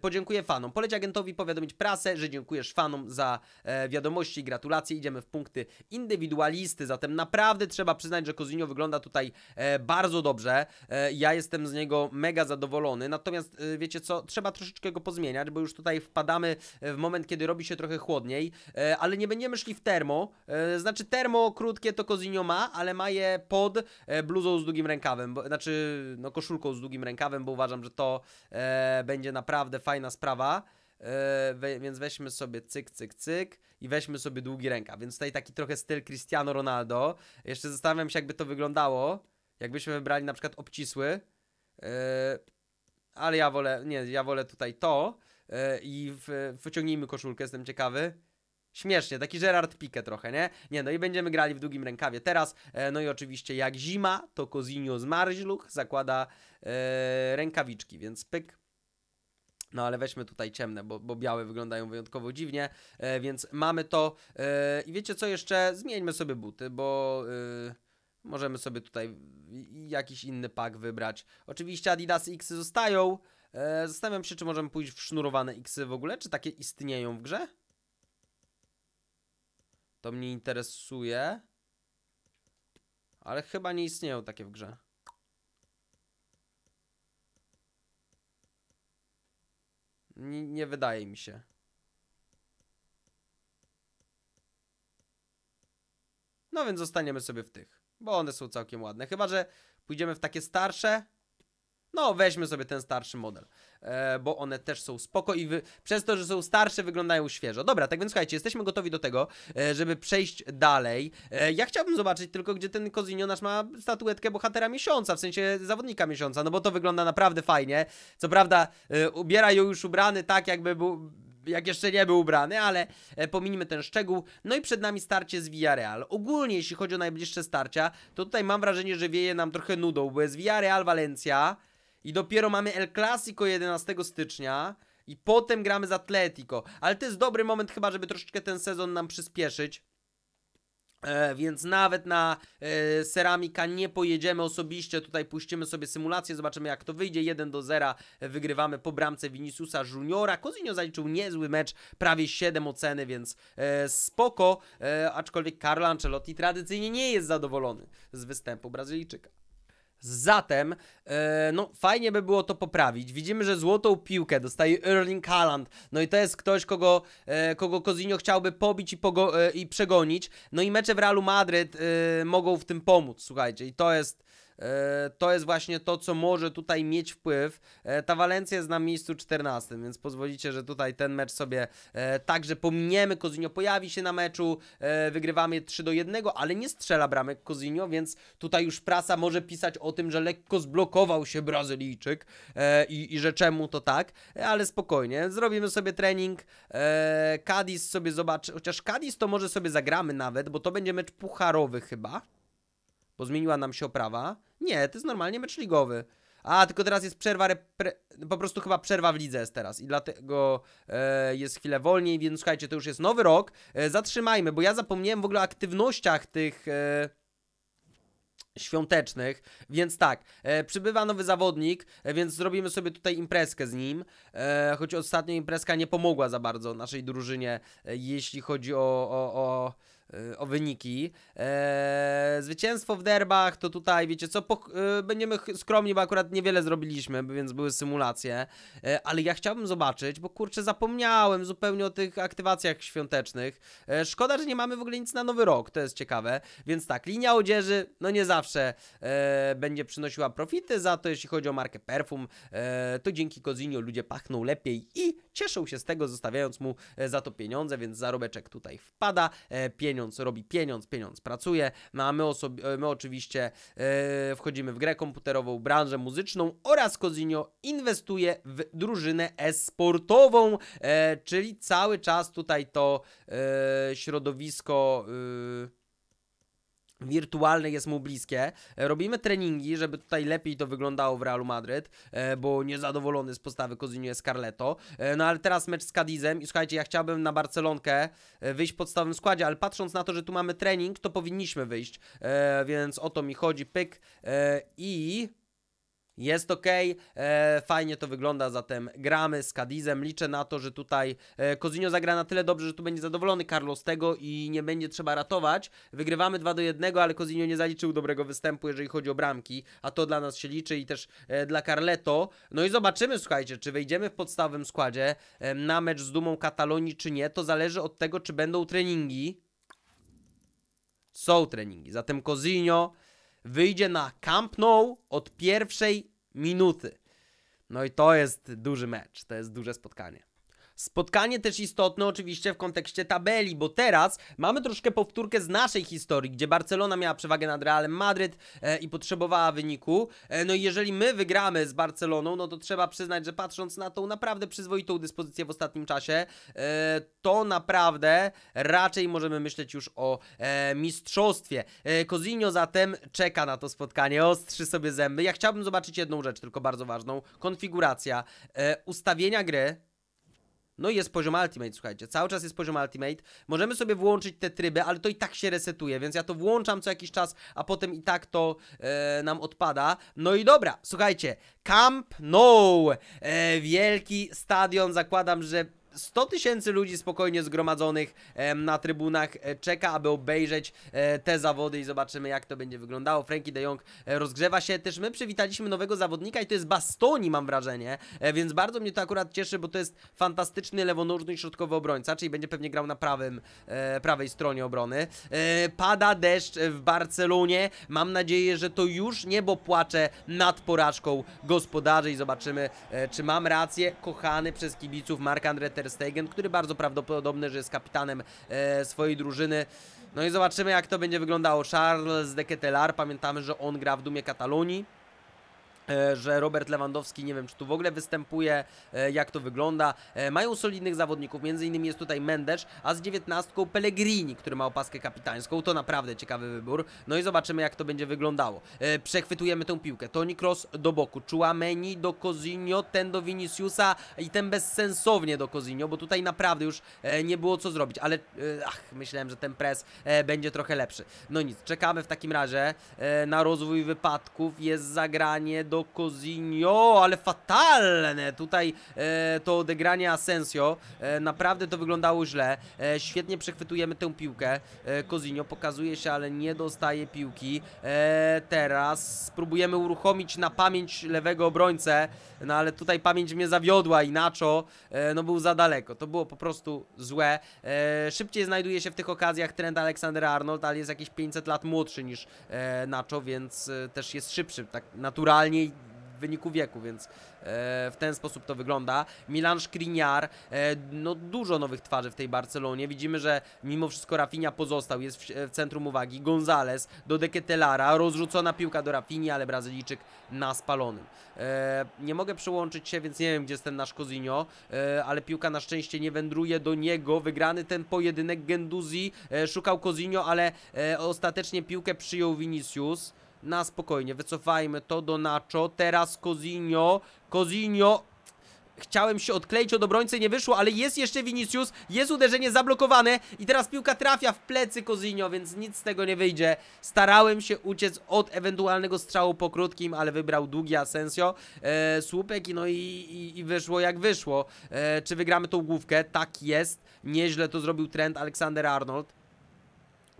podziękuję fanom. Poleć agentowi powiadomić prasę, że dziękujesz fanom za E, wiadomości i gratulacje, idziemy w punkty indywidualisty, zatem naprawdę trzeba przyznać, że Kozinio wygląda tutaj e, bardzo dobrze, e, ja jestem z niego mega zadowolony, natomiast wiecie co, trzeba troszeczkę go pozmieniać, bo już tutaj wpadamy w moment, kiedy robi się trochę chłodniej, ale nie będziemy szli w termo, znaczy termo krótkie to Kozinio ma, ale ma je pod bluzą z długim rękawem, bo, znaczy no koszulką z długim rękawem, bo uważam, że to e, będzie naprawdę fajna sprawa. E, we, więc weźmy sobie cyk, cyk, cyk i weźmy sobie długi rękaw. Więc tutaj taki trochę styl Cristiano Ronaldo. Jeszcze zastanawiam się, jakby to wyglądało, jakbyśmy wybrali na przykład obcisły, e, ale ja wolę, nie, ja wolę tutaj to e, i w, wyciągnijmy koszulkę, jestem ciekawy. Śmiesznie, taki Gerard Pique trochę, nie? Nie, no i będziemy grali w długim rękawie teraz. E, no i oczywiście jak zima, to Cozinio zmarzluch zakłada e, rękawiczki, więc pyk, no ale weźmy tutaj ciemne, bo, bo białe wyglądają wyjątkowo dziwnie, e, więc mamy to. E, I wiecie co jeszcze? Zmieńmy sobie buty, bo... E, Możemy sobie tutaj jakiś inny pak wybrać. Oczywiście Adidas X y zostają. E, zastanawiam się, czy możemy pójść w sznurowane X y w ogóle, czy takie istnieją w grze? To mnie interesuje. Ale chyba nie istnieją takie w grze. nie, nie wydaje mi się. No więc zostaniemy sobie w tych, bo one są całkiem ładne. Chyba, że pójdziemy w takie starsze, no, weźmy sobie ten starszy model, e, bo one też są spoko i wy, przez to, że są starsze, wyglądają świeżo. Dobra, tak więc słuchajcie, jesteśmy gotowi do tego, e, żeby przejść dalej. E, ja chciałbym zobaczyć tylko, gdzie ten Kozinio nasz ma statuetkę bohatera miesiąca, w sensie zawodnika miesiąca, no bo to wygląda naprawdę fajnie. Co prawda, e, ubiera ją już ubrany tak, jakby był jak jeszcze nie był ubrany, ale e, pominimy ten szczegół. No i przed nami starcie z Villarreal. Ogólnie, jeśli chodzi o najbliższe starcia, to tutaj mam wrażenie, że wieje nam trochę nudą, bo jest Villarreal Valencia, i dopiero mamy El Clasico 11 stycznia. I potem gramy z Atletico. Ale to jest dobry moment chyba, żeby troszeczkę ten sezon nam przyspieszyć. E, więc nawet na e, Ceramika nie pojedziemy osobiście, tutaj puścimy sobie symulację, zobaczymy jak to wyjdzie, 1 do 0 wygrywamy po bramce Viniciusa Juniora, Cozinio zaliczył niezły mecz, prawie 7 oceny, więc e, spoko, e, aczkolwiek Carlo Ancelotti tradycyjnie nie jest zadowolony z występu Brazylijczyka. Zatem, e, no fajnie by było to poprawić. Widzimy, że złotą piłkę dostaje Erling Haaland. No i to jest ktoś, kogo, e, kogo Cozinio chciałby pobić i, pogo, e, i przegonić. No i mecze w Realu Madryt mogą w tym pomóc, słuchajcie. I to jest E, to jest właśnie to, co może tutaj mieć wpływ. E, ta Walencja jest na miejscu 14, więc pozwolicie, że tutaj ten mecz sobie e, także pominiemy. Kozinio pojawi się na meczu, wygrywamy 3 do 1, ale nie strzela bramek Kozinio, więc tutaj już prasa może pisać o tym, że lekko zblokował się Brazylijczyk i, i że czemu to tak, ale spokojnie, zrobimy sobie trening. Cadiz sobie zobaczy, chociaż Cadiz to może sobie zagramy nawet, bo to będzie mecz pucharowy chyba bo zmieniła nam się oprawa. Nie, to jest normalnie mecz ligowy. A, tylko teraz jest przerwa, repre... po prostu chyba przerwa w lidze jest teraz i dlatego e, jest chwilę wolniej, więc słuchajcie, to już jest nowy rok. E, zatrzymajmy, bo ja zapomniałem w ogóle o aktywnościach tych... E świątecznych, więc tak, e, przybywa nowy zawodnik, e, więc zrobimy sobie tutaj imprezkę z nim, e, choć ostatnia imprezka nie pomogła za bardzo naszej drużynie, e, jeśli chodzi o, o, o E, o wyniki. Eee, zwycięstwo w derbach to tutaj, wiecie co, po, e, będziemy skromni, bo akurat niewiele zrobiliśmy, więc były symulacje, e, ale ja chciałbym zobaczyć, bo kurczę zapomniałem zupełnie o tych aktywacjach świątecznych. E, szkoda, że nie mamy w ogóle nic na Nowy Rok, to jest ciekawe, więc tak, linia odzieży, no nie zawsze e, będzie przynosiła profity, za to jeśli chodzi o markę perfum, e, to dzięki Cozinio ludzie pachną lepiej i cieszą się z tego, zostawiając mu za to pieniądze, więc zarobeczek tutaj wpada, pieniądze pieniądz robi pieniądz, pieniądz pracuje, no a my, e, my oczywiście yy, wchodzimy w grę komputerową, branżę muzyczną oraz Cozinio inwestuje w drużynę e-sportową, yy, czyli cały czas tutaj to yy, środowisko... Yy, wirtualne jest mu bliskie. E, robimy treningi, żeby tutaj lepiej to wyglądało w Realu Madryt, e, bo niezadowolony z postawy Cozinio Scarletto. E, no ale teraz mecz z Cadizem i słuchajcie, ja chciałbym na Barcelonkę wyjść w podstawowym składzie, ale patrząc na to, że tu mamy trening, to powinniśmy wyjść, więc o to mi chodzi, pyk i jest ok, e, fajnie to wygląda, zatem gramy z Cadizem, liczę na to, że tutaj e, Cozinio zagra na tyle dobrze, że tu będzie zadowolony Carlos tego i nie będzie trzeba ratować, wygrywamy 2 do 1, ale Cozinio nie zaliczył dobrego występu, jeżeli chodzi o bramki, a to dla nas się liczy i też e, dla Carleto, no i zobaczymy, słuchajcie, czy wejdziemy w podstawowym składzie e, na mecz z Dumą Katalonii, czy nie, to zależy od tego, czy będą treningi, są treningi, zatem Cozinio wyjdzie na Camp Nou od pierwszej minuty. No i to jest duży mecz, to jest duże spotkanie. Spotkanie też istotne oczywiście w kontekście tabeli, bo teraz mamy troszkę powtórkę z naszej historii, gdzie Barcelona miała przewagę nad Realem Madryt e, i potrzebowała wyniku. E, no i jeżeli my wygramy z Barceloną, no to trzeba przyznać, że patrząc na tą naprawdę przyzwoitą dyspozycję w ostatnim czasie, e, to naprawdę raczej możemy myśleć już o e, mistrzostwie. E, zatem czeka na to spotkanie, ostrzy sobie zęby. Ja chciałbym zobaczyć jedną rzecz, tylko bardzo ważną. Konfiguracja, e, ustawienia gry, no i jest poziom Ultimate, słuchajcie, cały czas jest poziom Ultimate. Możemy sobie włączyć te tryby, ale to i tak się resetuje, więc ja to włączam co jakiś czas, a potem i tak to e, nam odpada. No i dobra, słuchajcie, Camp Nou, e, wielki stadion, zakładam, że 100 tysięcy ludzi spokojnie zgromadzonych na trybunach e, czeka, aby obejrzeć e, te zawody i zobaczymy jak to będzie wyglądało. Frankie de Jong e, rozgrzewa się, też my przywitaliśmy nowego zawodnika i to jest Bastoni mam wrażenie, więc bardzo mnie to akurat cieszy, bo to jest fantastyczny lewonóżny środkowy obrońca, czyli będzie pewnie grał na prawym, prawej stronie obrony. Pada deszcz w Barcelonie, mam nadzieję, że to już niebo płacze nad porażką gospodarzy i zobaczymy, czy mam rację, kochany przez kibiców Mark Andre Ter Stegen, który bardzo prawdopodobnie, że jest kapitanem e, swojej drużyny. No i zobaczymy, jak to będzie wyglądało. Charles de Ketelar, pamiętamy, że on gra w Dumie Katalonii. E, że Robert Lewandowski, nie wiem czy tu w ogóle występuje, e, jak to wygląda. E, mają solidnych zawodników, między innymi jest tutaj Mendesz, a z dziewiętnastką Pellegrini, który ma opaskę kapitańską, to naprawdę ciekawy wybór. No i zobaczymy jak to będzie wyglądało. Przechwytujemy tę piłkę, Toni Kroos do boku, Chuameni do Cozinio, ten do Viniciusa i ten bezsensownie do Cozinio, bo tutaj naprawdę już nie było co zrobić, ale ach, myślałem, że ten pres będzie trochę lepszy. No nic, czekamy w takim razie na rozwój wypadków, jest zagranie do do Cozinio, ale fatalne tutaj e, to odegranie Asensio. E, naprawdę to wyglądało źle. E, świetnie przechwytujemy tę piłkę. E, Cozinio pokazuje się, ale nie dostaje piłki. E, teraz spróbujemy uruchomić na pamięć lewego obrońcę, no ale tutaj pamięć mnie zawiodła i Nacho, e, no był za daleko. To było po prostu złe. E, szybciej znajduje się w tych okazjach trend Aleksandra Arnold, ale jest jakieś 500 lat młodszy niż e, Nacho, więc e, też jest szybszy, tak naturalnie w wyniku wieku, więc e, w ten sposób to wygląda. Milan Skriniar, e, no dużo nowych twarzy w tej Barcelonie. Widzimy, że mimo wszystko Rafinha pozostał, jest w, centrum uwagi. Gonzales do Deketelara, rozrzucona piłka do Rafini, ale Brazylijczyk na spalonym. E, nie mogę przyłączyć się, więc nie wiem, gdzie jest ten nasz Cozinho, ale piłka na szczęście nie wędruje do niego. Wygrany ten pojedynek Genduzi, szukał Kozinio, ale ostatecznie piłkę przyjął Vinicius na spokojnie, wycofajmy to do Nacho, teraz Cozinio, Cozinio, Chciałem się odkleić od obrońcy, nie wyszło, ale jest jeszcze Vinicius, jest uderzenie zablokowane i teraz piłka trafia w plecy Kozinio, więc nic z tego nie wyjdzie. Starałem się uciec od ewentualnego strzału po krótkim, ale wybrał długi Asensio, e, słupek i no i, i, i wyszło jak wyszło. E, czy wygramy tą główkę? Tak jest, nieźle to zrobił trend Aleksander Arnold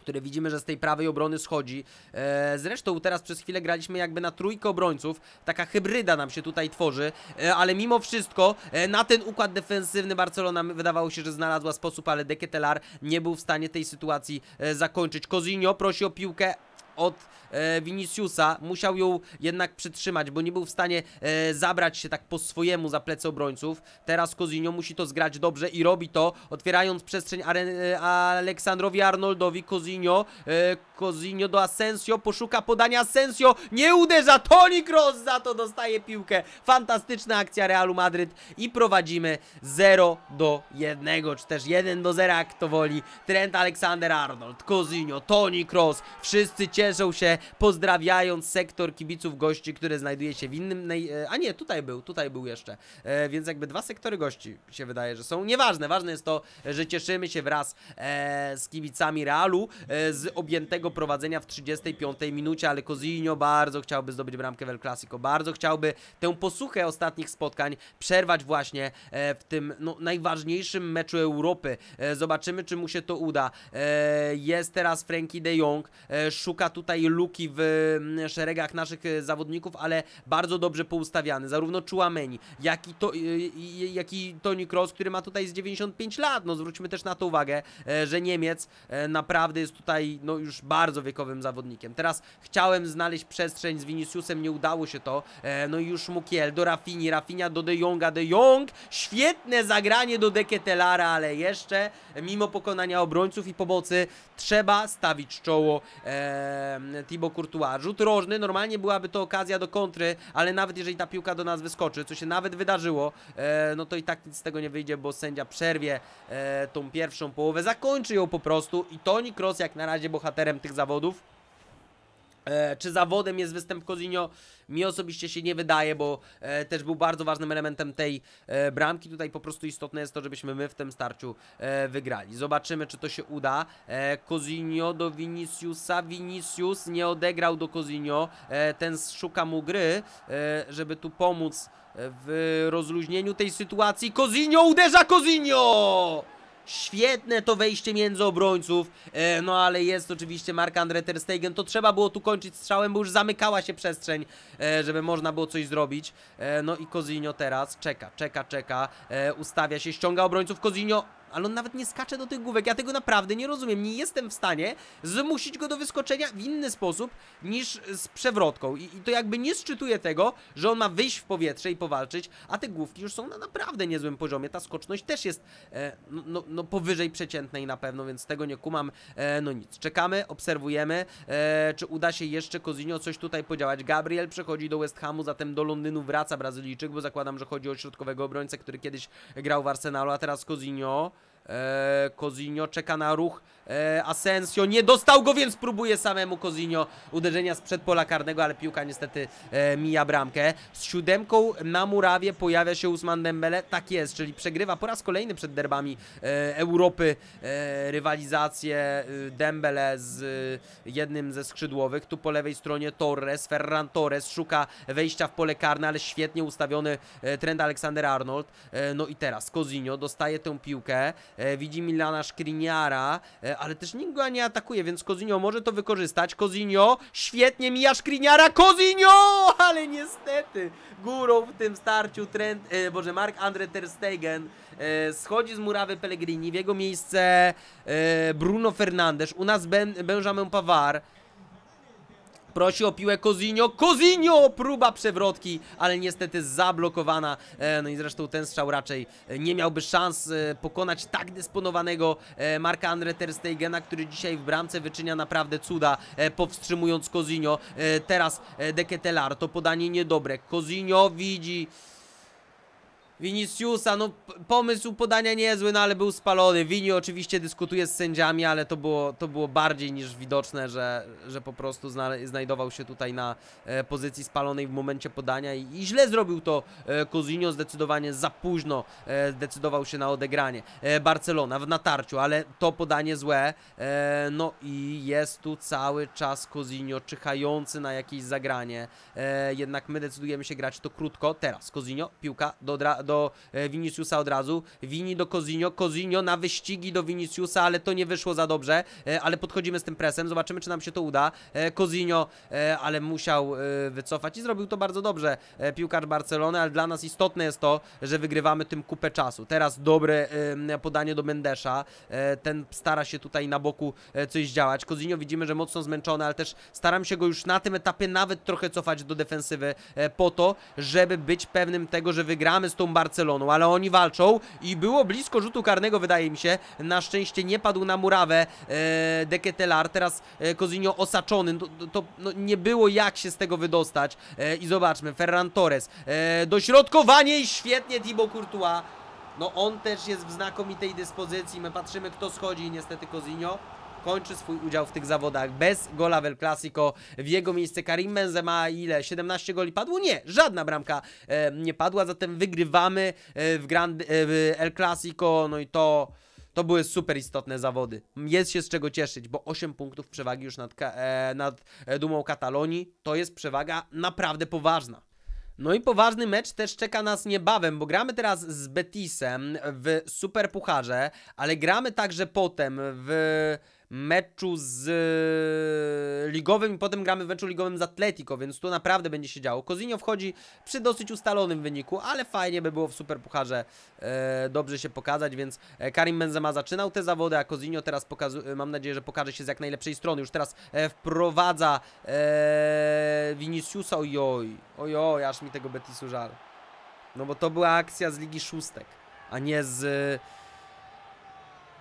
które widzimy, że z tej prawej obrony schodzi. E, zresztą teraz przez chwilę graliśmy jakby na trójkę obrońców, taka hybryda nam się tutaj tworzy, e, ale mimo wszystko e, na ten układ defensywny Barcelona wydawało się, że znalazła sposób, ale Deketelar nie był w stanie tej sytuacji zakończyć. Kozinio prosi o piłkę, od e, Viniciusa, musiał ją jednak przytrzymać, bo nie był w stanie e, zabrać się tak po swojemu za plecy obrońców. Teraz Cozinio musi to zgrać dobrze i robi to, otwierając przestrzeń Are e, Aleksandrowi Arnoldowi. Cozinio, e, do Asensio, poszuka podania Asensio, nie uderza, Toni Kroos za to dostaje piłkę. Fantastyczna akcja Realu Madryt i prowadzimy 0 do 1, czy też 1 do 0, jak to woli. Trent Alexander-Arnold, Cozinio, Toni Kroos, wszyscy cię cieszą się, pozdrawiając sektor kibiców gości, który znajduje się w innym... E, a nie, tutaj był, tutaj był jeszcze. E, więc jakby dwa sektory gości się wydaje, że są. Nieważne, ważne jest to, że cieszymy się wraz e, z kibicami Realu z objętego prowadzenia w 35 minucie, ale Kozinio bardzo chciałby zdobyć bramkę w El Clasico, bardzo chciałby tę posłuchę ostatnich spotkań przerwać właśnie w tym no, najważniejszym meczu Europy. zobaczymy, czy mu się to uda. jest teraz Frankie de Jong, szuka tu tutaj luki w mm, szeregach naszych e, zawodników, ale bardzo dobrze poustawiany. Zarówno Chouameni, jak i, to, e, e, jak i Toni Kroos, który ma tutaj z 95 lat. No zwróćmy też na to uwagę, że Niemiec naprawdę jest tutaj no, już bardzo wiekowym zawodnikiem. Teraz chciałem znaleźć przestrzeń z Viniciusem, nie udało się to. No i już Mukiel do Rafini, Rafinia do De Jonga, De Jong. Świetne zagranie do Deketelara, ale jeszcze mimo pokonania obrońców i pomocy trzeba stawić czoło. Eee E, Thibaut Courtois. Rzut rożny, normalnie byłaby to okazja do kontry, ale nawet jeżeli ta piłka do nas wyskoczy, co się nawet wydarzyło, e, no to i tak nic z tego nie wyjdzie, bo sędzia przerwie e, tą pierwszą połowę, zakończy ją po prostu i Toni Kroos jak na razie bohaterem tych zawodów E, czy zawodem jest występ Kozinio? Mi osobiście się nie wydaje, bo e, też był bardzo ważnym elementem tej e, bramki. Tutaj po prostu istotne jest to, żebyśmy my w tym starciu wygrali. Zobaczymy, czy to się uda. Kozinio do Viniciusa. Vinicius nie odegrał do Kozinio. Ten szuka mu gry, żeby tu pomóc w rozluźnieniu tej sytuacji. Kozinio uderza Kozinio! Świetne to wejście między obrońców, e, no ale jest oczywiście Mark-Andre Ter Stegen. To trzeba było tu kończyć strzałem, bo już zamykała się przestrzeń, e, żeby można było coś zrobić. E, no i Cozinio teraz czeka, czeka, czeka, e, ustawia się, ściąga obrońców. Cozinio ale on nawet nie skacze do tych główek. Ja tego naprawdę nie rozumiem. Nie jestem w stanie zmusić go do wyskoczenia w inny sposób niż z przewrotką. I, i to jakby nie szczytuje tego, że on ma wyjść w powietrze i powalczyć, a te główki już są na naprawdę niezłym poziomie. Ta skoczność też jest e, no, no, no, powyżej przeciętnej na pewno, więc tego nie kumam. E, no nic, czekamy, obserwujemy, e, czy uda się jeszcze Kozinio coś tutaj podziałać. Gabriel przechodzi do West Hamu, zatem do Londynu wraca Brazylijczyk, bo zakładam, że chodzi o środkowego obrońcę, który kiedyś grał w Arsenalu, a teraz Kozinio. Kozinio e, Cozinio czeka na ruch e, Asensio, nie dostał go, więc próbuje samemu Cozinio uderzenia z przedpola karnego, ale piłka niestety e, mija bramkę. Z siódemką na murawie pojawia się Usman Dembele, tak jest, czyli przegrywa po raz kolejny przed derbami Europy rywalizację Dembele z jednym ze skrzydłowych. Tu po lewej stronie Torres, Ferran Torres szuka wejścia w pole karne, ale świetnie ustawiony trend Aleksander Arnold. no i teraz Cozinio dostaje tę piłkę E, widzi Milana Skriniara, e, ale też nikt go nie atakuje, więc Kozinio może to wykorzystać. Kozinio świetnie mija Skriniara, Kozinio! Ale niestety górą w tym starciu trend, e, boże, Mark Andre Ter Stegen e, schodzi z murawy Pellegrini, w jego miejsce e, Bruno Fernandes, u nas ben, Benjamin Pavard, Prosi o piłę Kozinio, Kozinio! Próba przewrotki, ale niestety zablokowana. E, no i zresztą ten strzał raczej e, nie miałby szans e, pokonać tak dysponowanego Marka Andre Ter Stegena, który dzisiaj w bramce wyczynia naprawdę cuda, powstrzymując Kozinio. Teraz De Ketelar. To podanie niedobre. Kozinio, widzi... Viniciusa, no pomysł podania niezły, no ale był spalony. Wini oczywiście dyskutuje z sędziami, ale to było, to było bardziej niż widoczne, że, że po prostu znajdował się tutaj na e, pozycji spalonej w momencie podania i, i źle zrobił to e, zdecydowanie za późno e, zdecydował się na odegranie. E, Barcelona w natarciu, ale to podanie złe, e, no i jest tu cały czas Cozinio czyhający na jakieś zagranie. E, jednak my decydujemy się grać to krótko, teraz Cozinio, piłka do, do do e, Viniciusa od razu, Vini do Cozinio, Cozinio na wyścigi do Viniciusa, ale to nie wyszło za dobrze, e, ale podchodzimy z tym presem, zobaczymy czy nam się to uda, e, Cozinio, ale musiał wycofać i zrobił to bardzo dobrze piłkarz Barcelony, ale dla nas istotne jest to, że wygrywamy tym kupę czasu. Teraz dobre podanie do Mendesza, ten stara się tutaj na boku coś działać, Cozinio widzimy, że mocno zmęczony, ale też staram się go już na tym etapie nawet trochę cofać do defensywy po to, żeby być pewnym tego, że wygramy z tą Barceloną, ale oni walczą i było blisko rzutu karnego, wydaje mi się. Na szczęście nie padł na murawę e, Deketelar, teraz e, Cozinio osaczony. No, to, to no, nie było jak się z tego wydostać. E, I zobaczmy, Ferran Torres, e, dośrodkowanie i świetnie Thibaut Courtois. No on też jest w znakomitej dyspozycji, my patrzymy kto schodzi niestety Cozinio kończy swój udział w tych zawodach bez gola w Clasico. W jego miejsce Karim Benzema ile? 17 goli padło? Nie, żadna bramka e, nie padła, zatem wygrywamy e, w, Grand, e, w El Clasico, no i to... To były super istotne zawody. Jest się z czego cieszyć, bo 8 punktów przewagi już nad, e, nad dumą Katalonii to jest przewaga naprawdę poważna. No i poważny mecz też czeka nas niebawem, bo gramy teraz z Betisem w Superpucharze, ale gramy także potem w meczu z e, ligowym i potem gramy w meczu ligowym z Atletico, więc tu naprawdę będzie się działo. Kozinio wchodzi przy dosyć ustalonym wyniku, ale fajnie by było w Superpucharze e, dobrze się pokazać, więc e, Karim Benzema zaczynał te zawody, a Kozinio teraz pokazuje, mam nadzieję, że pokaże się z jak najlepszej strony. Już teraz e, wprowadza e, Viniciusa, ojoj, ojoj, aż mi tego Betisu żal. No bo to była akcja z Ligi Szóstek, a nie z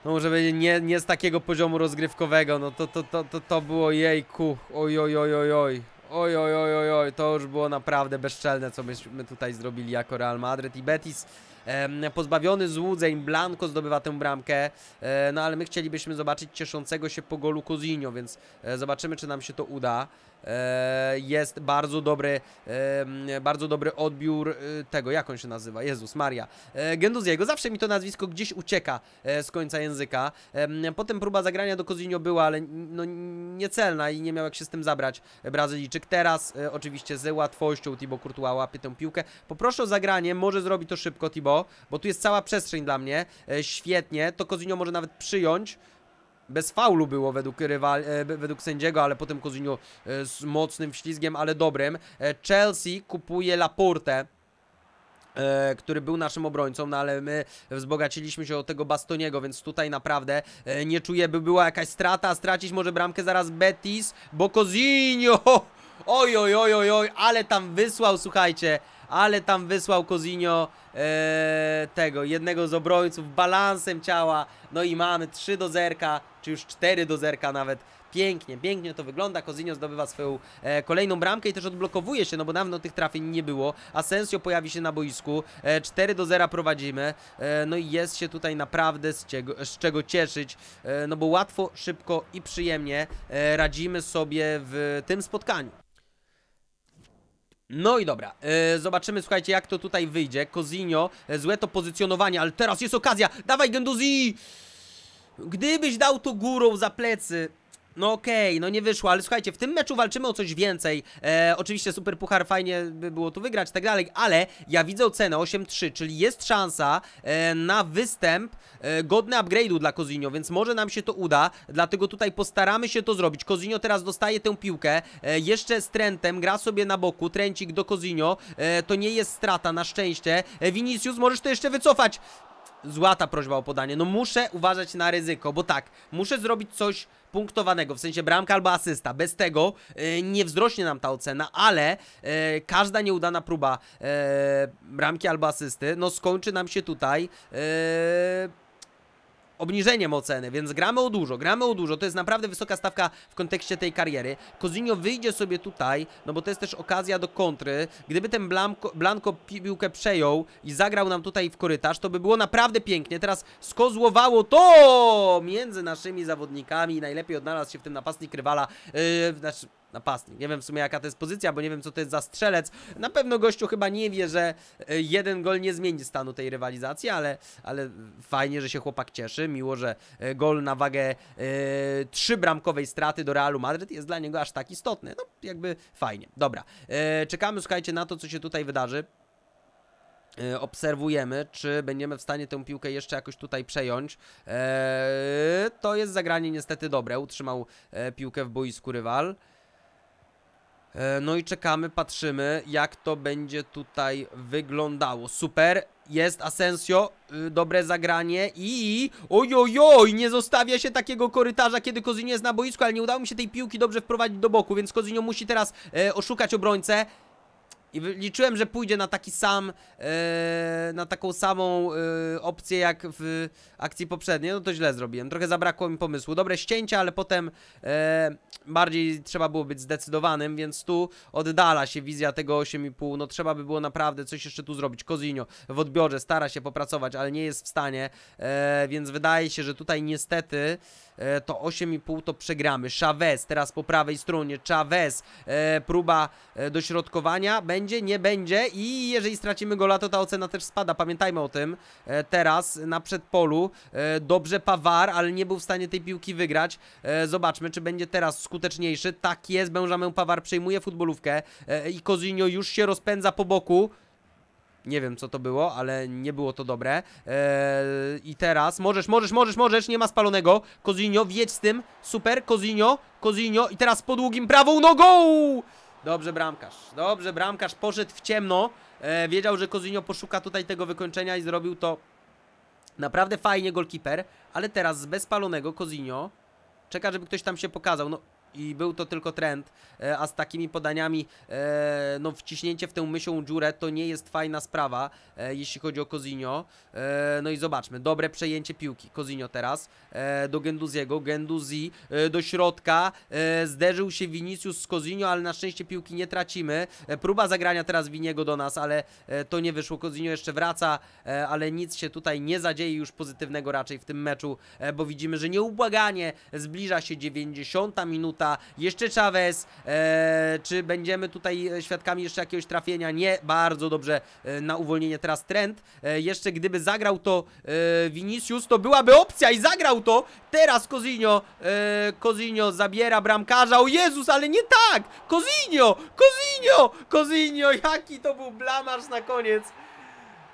no może będzie nie, nie z takiego poziomu rozgrywkowego, no to, to, to, to, to było jejku, oj, oj, oj, oj, oj. Oj, oj, oj, oj, oj, to już było naprawdę bezczelne, co myśmy tutaj zrobili jako Real Madrid i Betis. E, pozbawiony złudzeń, Blanco zdobywa tę bramkę, e, no ale my chcielibyśmy zobaczyć cieszącego się po golu Cozinio, więc e, zobaczymy, czy nam się to uda. E, jest bardzo dobry, bardzo dobry odbiór y, tego, jak on się nazywa, Jezus Maria, e, Genduziego, zawsze mi to nazwisko gdzieś ucieka e, z końca języka, potem próba zagrania do Cozinio była, ale no niecelna i nie miał jak się z tym zabrać Brazylijczyk, teraz oczywiście z łatwością Tibo Courtois łapie tę piłkę, poproszę o zagranie, może zrobi to szybko Tibo, bo tu jest cała przestrzeń dla mnie, świetnie, to Cozinio może nawet przyjąć, bez faulu było według, rywal, e, według sędziego, ale potem Kozinio e, z mocnym wślizgiem, ale dobrym. E, Chelsea kupuje Laporte który był naszym obrońcą, no ale my wzbogaciliśmy się o tego Bastoniego, więc tutaj naprawdę nie czuję, by była jakaś strata, stracić może bramkę zaraz Betis, bo Cozinho Oj, oj, oj, oj, oj, ale tam wysłał, słuchajcie, ale tam wysłał Kozinio e, tego, jednego z obrońców balansem ciała. No i mamy 3 do zerka, czy już 4 do zerka nawet. Pięknie, pięknie to wygląda. Kozinio zdobywa swoją e, kolejną bramkę i też odblokowuje się, no bo dawno tych trafień nie było. Asensio pojawi się na boisku. E, 4 do 0 prowadzimy. E, no i jest się tutaj naprawdę z, ciego, z czego cieszyć, e, no bo łatwo, szybko i przyjemnie e, radzimy sobie w tym spotkaniu. No i dobra, e, zobaczymy, słuchajcie, jak to tutaj wyjdzie. Cozinio, e, złe to pozycjonowanie, ale teraz jest okazja. Dawaj, Genduzi! Gdybyś dał to górą za plecy, no okej, okay, no nie wyszło, ale słuchajcie, w tym meczu walczymy o coś więcej. E, oczywiście Super Puchar fajnie by było tu wygrać i tak dalej, ale ja widzę cenę 8-3, czyli jest szansa e, na występ e, godny upgrade'u dla Kozinio, więc może nam się to uda, dlatego tutaj postaramy się to zrobić. Kozinio teraz dostaje tę piłkę, e, jeszcze z Trentem, gra sobie na boku, Trencik do Kozinio, e, to nie jest strata na szczęście. E, Vinicius, możesz to jeszcze wycofać! złata prośba o podanie. No muszę uważać na ryzyko, bo tak, muszę zrobić coś punktowanego, w sensie bramka albo asysta. Bez tego e, nie wzrośnie nam ta ocena, ale e, każda nieudana próba e, bramki albo asysty, no skończy nam się tutaj... E, obniżeniem oceny, więc gramy o dużo, gramy o dużo, to jest naprawdę wysoka stawka w kontekście tej kariery. Kozinio wyjdzie sobie tutaj, no bo to jest też okazja do kontry. Gdyby ten Blanco, Blanco piłkę przejął i zagrał nam tutaj w korytarz, to by było naprawdę pięknie. Teraz skozłowało to między naszymi zawodnikami. Najlepiej odnalazł się w tym napastnik rywala, yy, znaczy napastnik. Nie wiem w sumie jaka to jest pozycja, bo nie wiem co to jest za strzelec. Na pewno gościu chyba nie wie, że e, jeden gol nie zmieni stanu tej rywalizacji, ale, ale fajnie, że się chłopak cieszy. Miło, że e, gol na wagę e, trzy bramkowej straty do Realu Madryt jest dla niego aż tak istotny. No jakby fajnie. Dobra, czekamy słuchajcie na to, co się tutaj wydarzy obserwujemy, czy będziemy w stanie tę piłkę jeszcze jakoś tutaj przejąć. Eee, to jest zagranie niestety dobre, utrzymał piłkę w boisku rywal. E, no i czekamy, patrzymy, jak to będzie tutaj wyglądało. Super, jest Asensio, y, dobre zagranie i ojojoj, nie zostawia się takiego korytarza, kiedy Kozinio jest na boisku, ale nie udało mi się tej piłki dobrze wprowadzić do boku, więc Kozinio musi teraz e, oszukać obrońcę. I liczyłem, że pójdzie na taki sam, e, na taką samą e, opcję jak w akcji poprzedniej, no to źle zrobiłem, trochę zabrakło mi pomysłu. Dobre ścięcia, ale potem e, bardziej trzeba było być zdecydowanym, więc tu oddala się wizja tego 8,5, no trzeba by było naprawdę coś jeszcze tu zrobić. Kozinio w odbiorze stara się popracować, ale nie jest w stanie, e, więc wydaje się, że tutaj niestety... E, to 8,5 to przegramy. Chavez teraz po prawej stronie, Chavez, e, próba e, dośrodkowania, będzie, nie będzie i jeżeli stracimy gola, to ta ocena też spada, pamiętajmy o tym. Teraz na przedpolu dobrze Pawar, ale nie był w stanie tej piłki wygrać. Zobaczmy, czy będzie teraz skuteczniejszy. Tak jest, Benjamin Pawar przejmuje futbolówkę i Kozinio już się rozpędza po boku. Nie wiem, co to było, ale nie było to dobre. Eee, I teraz możesz, możesz, możesz, możesz, nie ma spalonego. Kozinio, wiedź z tym. Super, Kozinio, Kozinio. I teraz po długim prawą nogą! Dobrze bramkarz, dobrze bramkarz poszedł w ciemno. Eee, wiedział, że Kozinio poszuka tutaj tego wykończenia i zrobił to naprawdę fajnie golkiper. Ale teraz bez spalonego Kozinio czeka, żeby ktoś tam się pokazał. No, i był to tylko trend, e, a z takimi podaniami e, no wciśnięcie w tę myślą dziurę to nie jest fajna sprawa, e, jeśli chodzi o Cozinio. No i zobaczmy, dobre przejęcie piłki. Cozinio teraz do Genduziego, Genduzi do środka, zderzył się Vinicius z Cozinio, ale na szczęście piłki nie tracimy. Próba zagrania teraz Winiego do nas, ale to nie wyszło. Cozinio jeszcze wraca, ale nic się tutaj nie zadzieje już pozytywnego raczej w tym meczu, bo widzimy, że nieubłaganie zbliża się 90 minuta jeszcze Chavez, e, czy będziemy tutaj e, świadkami jeszcze jakiegoś trafienia? Nie, bardzo dobrze e, na uwolnienie teraz trend. E, jeszcze gdyby zagrał to e, Vinicius, to byłaby opcja i zagrał to. Teraz Cozinio, e, zabiera bramkarza. O Jezus, ale nie tak! Cozinio, Cozinio, kozinio jaki to był blamarz na koniec.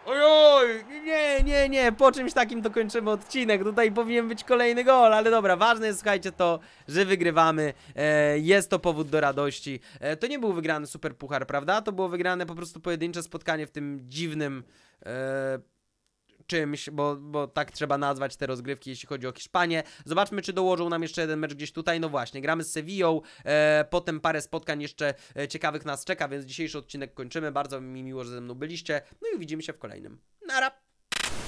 Oj, nie, nie, nie, po czymś takim to kończymy odcinek, tutaj powinien być kolejny gol, ale dobra, ważne jest, słuchajcie, to, że wygrywamy, e, jest to powód do radości, e, to nie był wygrany super puchar, prawda, to było wygrane po prostu pojedyncze spotkanie w tym dziwnym, e, czymś, bo, bo tak trzeba nazwać te rozgrywki, jeśli chodzi o Hiszpanię. Zobaczmy, czy dołożą nam jeszcze jeden mecz gdzieś tutaj. No właśnie, gramy z Sevillą, e, potem parę spotkań jeszcze e, ciekawych nas czeka, więc dzisiejszy odcinek kończymy. Bardzo mi miło, że ze mną byliście. No i widzimy się w kolejnym. Nara!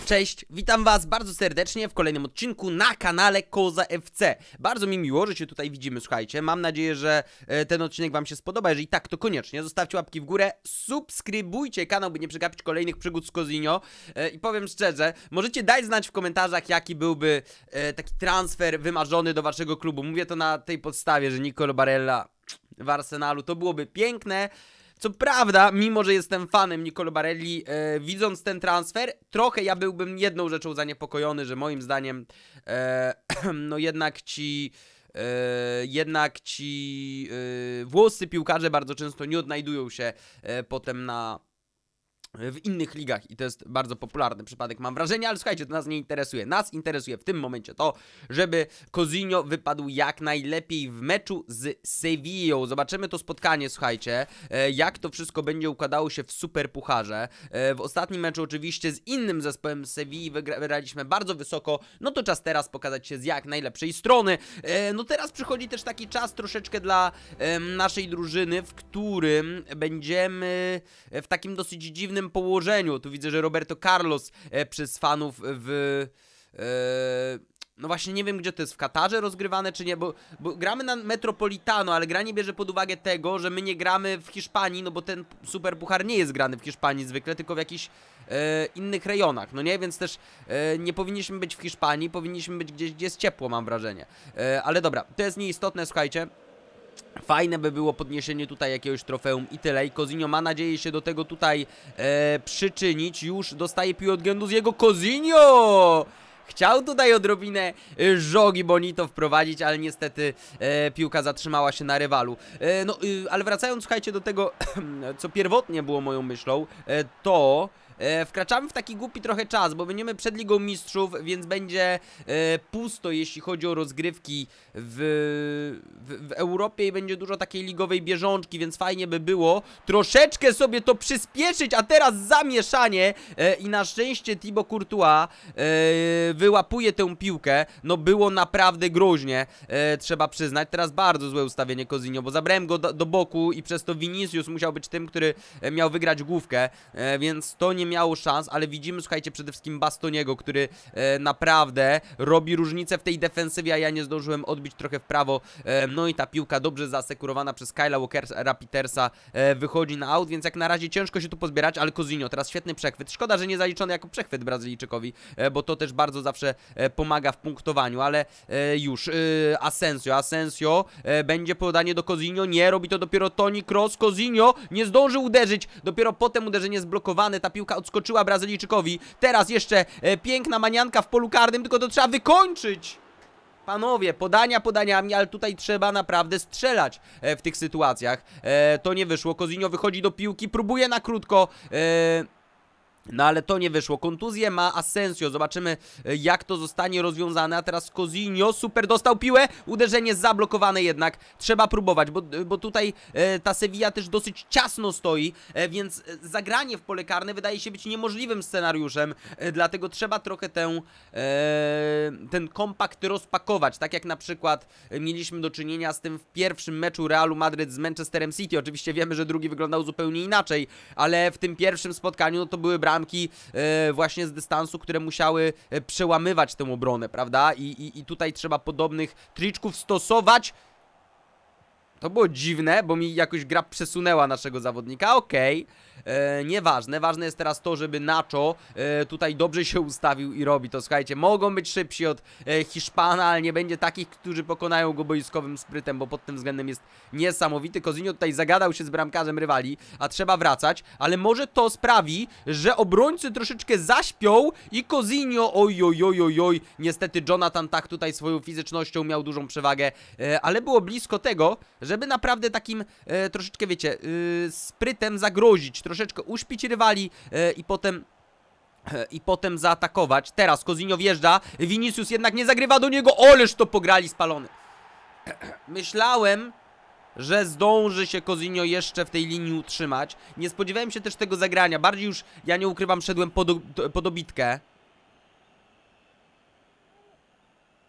Cześć, witam was bardzo serdecznie w kolejnym odcinku na kanale Koza FC. Bardzo mi miło, że się tutaj widzimy, słuchajcie. Mam nadzieję, że e, ten odcinek wam się spodoba. Jeżeli tak, to koniecznie zostawcie łapki w górę, subskrybujcie kanał, by nie przegapić kolejnych przygód z Kozinio. E, I powiem szczerze, możecie dać znać w komentarzach, jaki byłby e, taki transfer wymarzony do waszego klubu. Mówię to na tej podstawie, że Nicolo Barella w Arsenalu to byłoby piękne. Co prawda, mimo że jestem fanem Nicolo Barelli, e, widząc ten transfer, trochę ja byłbym jedną rzeczą zaniepokojony, że moim zdaniem, e, no jednak ci... E, jednak ci yy, e, włoscy piłkarze bardzo często nie odnajdują się e, potem na w innych ligach i to jest bardzo popularny przypadek, mam wrażenie, ale słuchajcie, to nas nie interesuje. Nas interesuje w tym momencie to, żeby Cozinio wypadł jak najlepiej w meczu z Sevillą. Zobaczymy to spotkanie, słuchajcie, e, jak to wszystko będzie układało się w superpucharze. E, w ostatnim meczu oczywiście z innym zespołem Sevilli wygraliśmy bardzo wysoko, no to czas teraz pokazać się z jak najlepszej strony. E, no teraz przychodzi też taki czas troszeczkę dla naszej drużyny, w którym będziemy w takim dosyć dziwnym położeniu. Tu widzę, że Roberto Carlos e, przez fanów w... E, no właśnie nie wiem, gdzie to jest, w Katarze rozgrywane czy nie, bo, bo, gramy na Metropolitano, ale gra nie bierze pod uwagę tego, że my nie gramy w Hiszpanii, no bo ten Super Puchar nie jest grany w Hiszpanii zwykle, tylko w jakichś e, innych rejonach, no nie? Więc też e, nie powinniśmy być w Hiszpanii, powinniśmy być gdzieś, gdzie jest ciepło, mam wrażenie. E, ale dobra, to jest nieistotne, słuchajcie. Fajne by było podniesienie tutaj jakiegoś trofeum i tyle. I Kozinio ma nadzieję się do tego tutaj e, przyczynić. Już dostaje pił od gendu z jego Kozinio! Chciał tutaj odrobinę e, żogi Bonito wprowadzić, ale niestety e, piłka zatrzymała się na rywalu. E, no, y, ale wracając, słuchajcie, do tego, co pierwotnie było moją myślą, e, to... E, wkraczamy w taki głupi trochę czas, bo będziemy przed Ligą Mistrzów, więc będzie e, pusto, jeśli chodzi o rozgrywki w, w, w, Europie i będzie dużo takiej ligowej bieżączki, więc fajnie by było troszeczkę sobie to przyspieszyć, a teraz zamieszanie e, i na szczęście Thibaut Courtois wyłapuje tę piłkę. No było naprawdę groźnie, trzeba przyznać. Teraz bardzo złe ustawienie Kozinio, bo zabrałem go do, do boku i przez to Vinicius musiał być tym, który miał wygrać główkę, więc to nie nie miało szans, ale widzimy, słuchajcie, przede wszystkim Bastoniego, który e, naprawdę robi różnicę w tej defensywie, a ja nie zdążyłem odbić trochę w prawo. E, no i ta piłka dobrze zasekurowana przez Kyla Walkera Petersa e, wychodzi na aut, więc jak na razie ciężko się tu pozbierać, ale Cozinio, teraz świetny przechwyt. Szkoda, że nie zaliczony jako przechwyt Brazylijczykowi, e, bo to też bardzo zawsze e, pomaga w punktowaniu, ale e, już Asensio, Asensio będzie podanie do Cozinio, nie robi to dopiero Toni Kroos, Cozinio nie zdąży uderzyć, dopiero potem uderzenie zblokowane, ta piłka odskoczyła Brazylijczykowi. Teraz jeszcze e, piękna manianka w polu karnym, tylko to trzeba wykończyć. Panowie, podania podaniami, ale tutaj trzeba naprawdę strzelać e, w tych sytuacjach. E, to nie wyszło. Kozinio wychodzi do piłki, próbuje na krótko. No ale to nie wyszło. Kontuzję ma Asensio. Zobaczymy e, jak to zostanie rozwiązane. A teraz Cozinio super dostał piłę. Uderzenie zablokowane jednak. Trzeba próbować, bo, e, bo tutaj e, ta Sevilla też dosyć ciasno stoi, e, więc e, zagranie w pole karne wydaje się być niemożliwym scenariuszem. E, dlatego trzeba trochę tę, ten kompakt rozpakować. Tak jak na przykład mieliśmy do czynienia z tym w pierwszym meczu Realu Madryt z Manchesterem City. Oczywiście wiemy, że drugi wyglądał zupełnie inaczej, ale w tym pierwszym spotkaniu no, to były bramy bramki e, właśnie z dystansu, które musiały e, przełamywać tę obronę, prawda? I, i, i tutaj trzeba podobnych triczków stosować. To było dziwne, bo mi jakoś gra przesunęła naszego zawodnika, okej. Okay e, nieważne. Ważne jest teraz to, żeby Nacho e, tutaj dobrze się ustawił i robi to. Słuchajcie, mogą być szybsi od e, Hiszpana, ale nie będzie takich, którzy pokonają go boiskowym sprytem, bo pod tym względem jest niesamowity. Kozinio tutaj zagadał się z bramkarzem rywali, a trzeba wracać, ale może to sprawi, że obrońcy troszeczkę zaśpią i Kozinio, oj, oj, oj, oj, oj, niestety Jonathan tak tutaj swoją fizycznością miał dużą przewagę, e, ale było blisko tego, żeby naprawdę takim e, troszeczkę, wiecie, e, sprytem zagrozić troszeczkę uśpić rywali e, i potem e, i potem zaatakować. Teraz Kozinio wjeżdża, Vinicius jednak nie zagrywa do niego, oleż to pograli spalony. Myślałem, że zdąży się Kozinio jeszcze w tej linii utrzymać. Nie spodziewałem się też tego zagrania, bardziej już, ja nie ukrywam, szedłem pod, pod obitkę.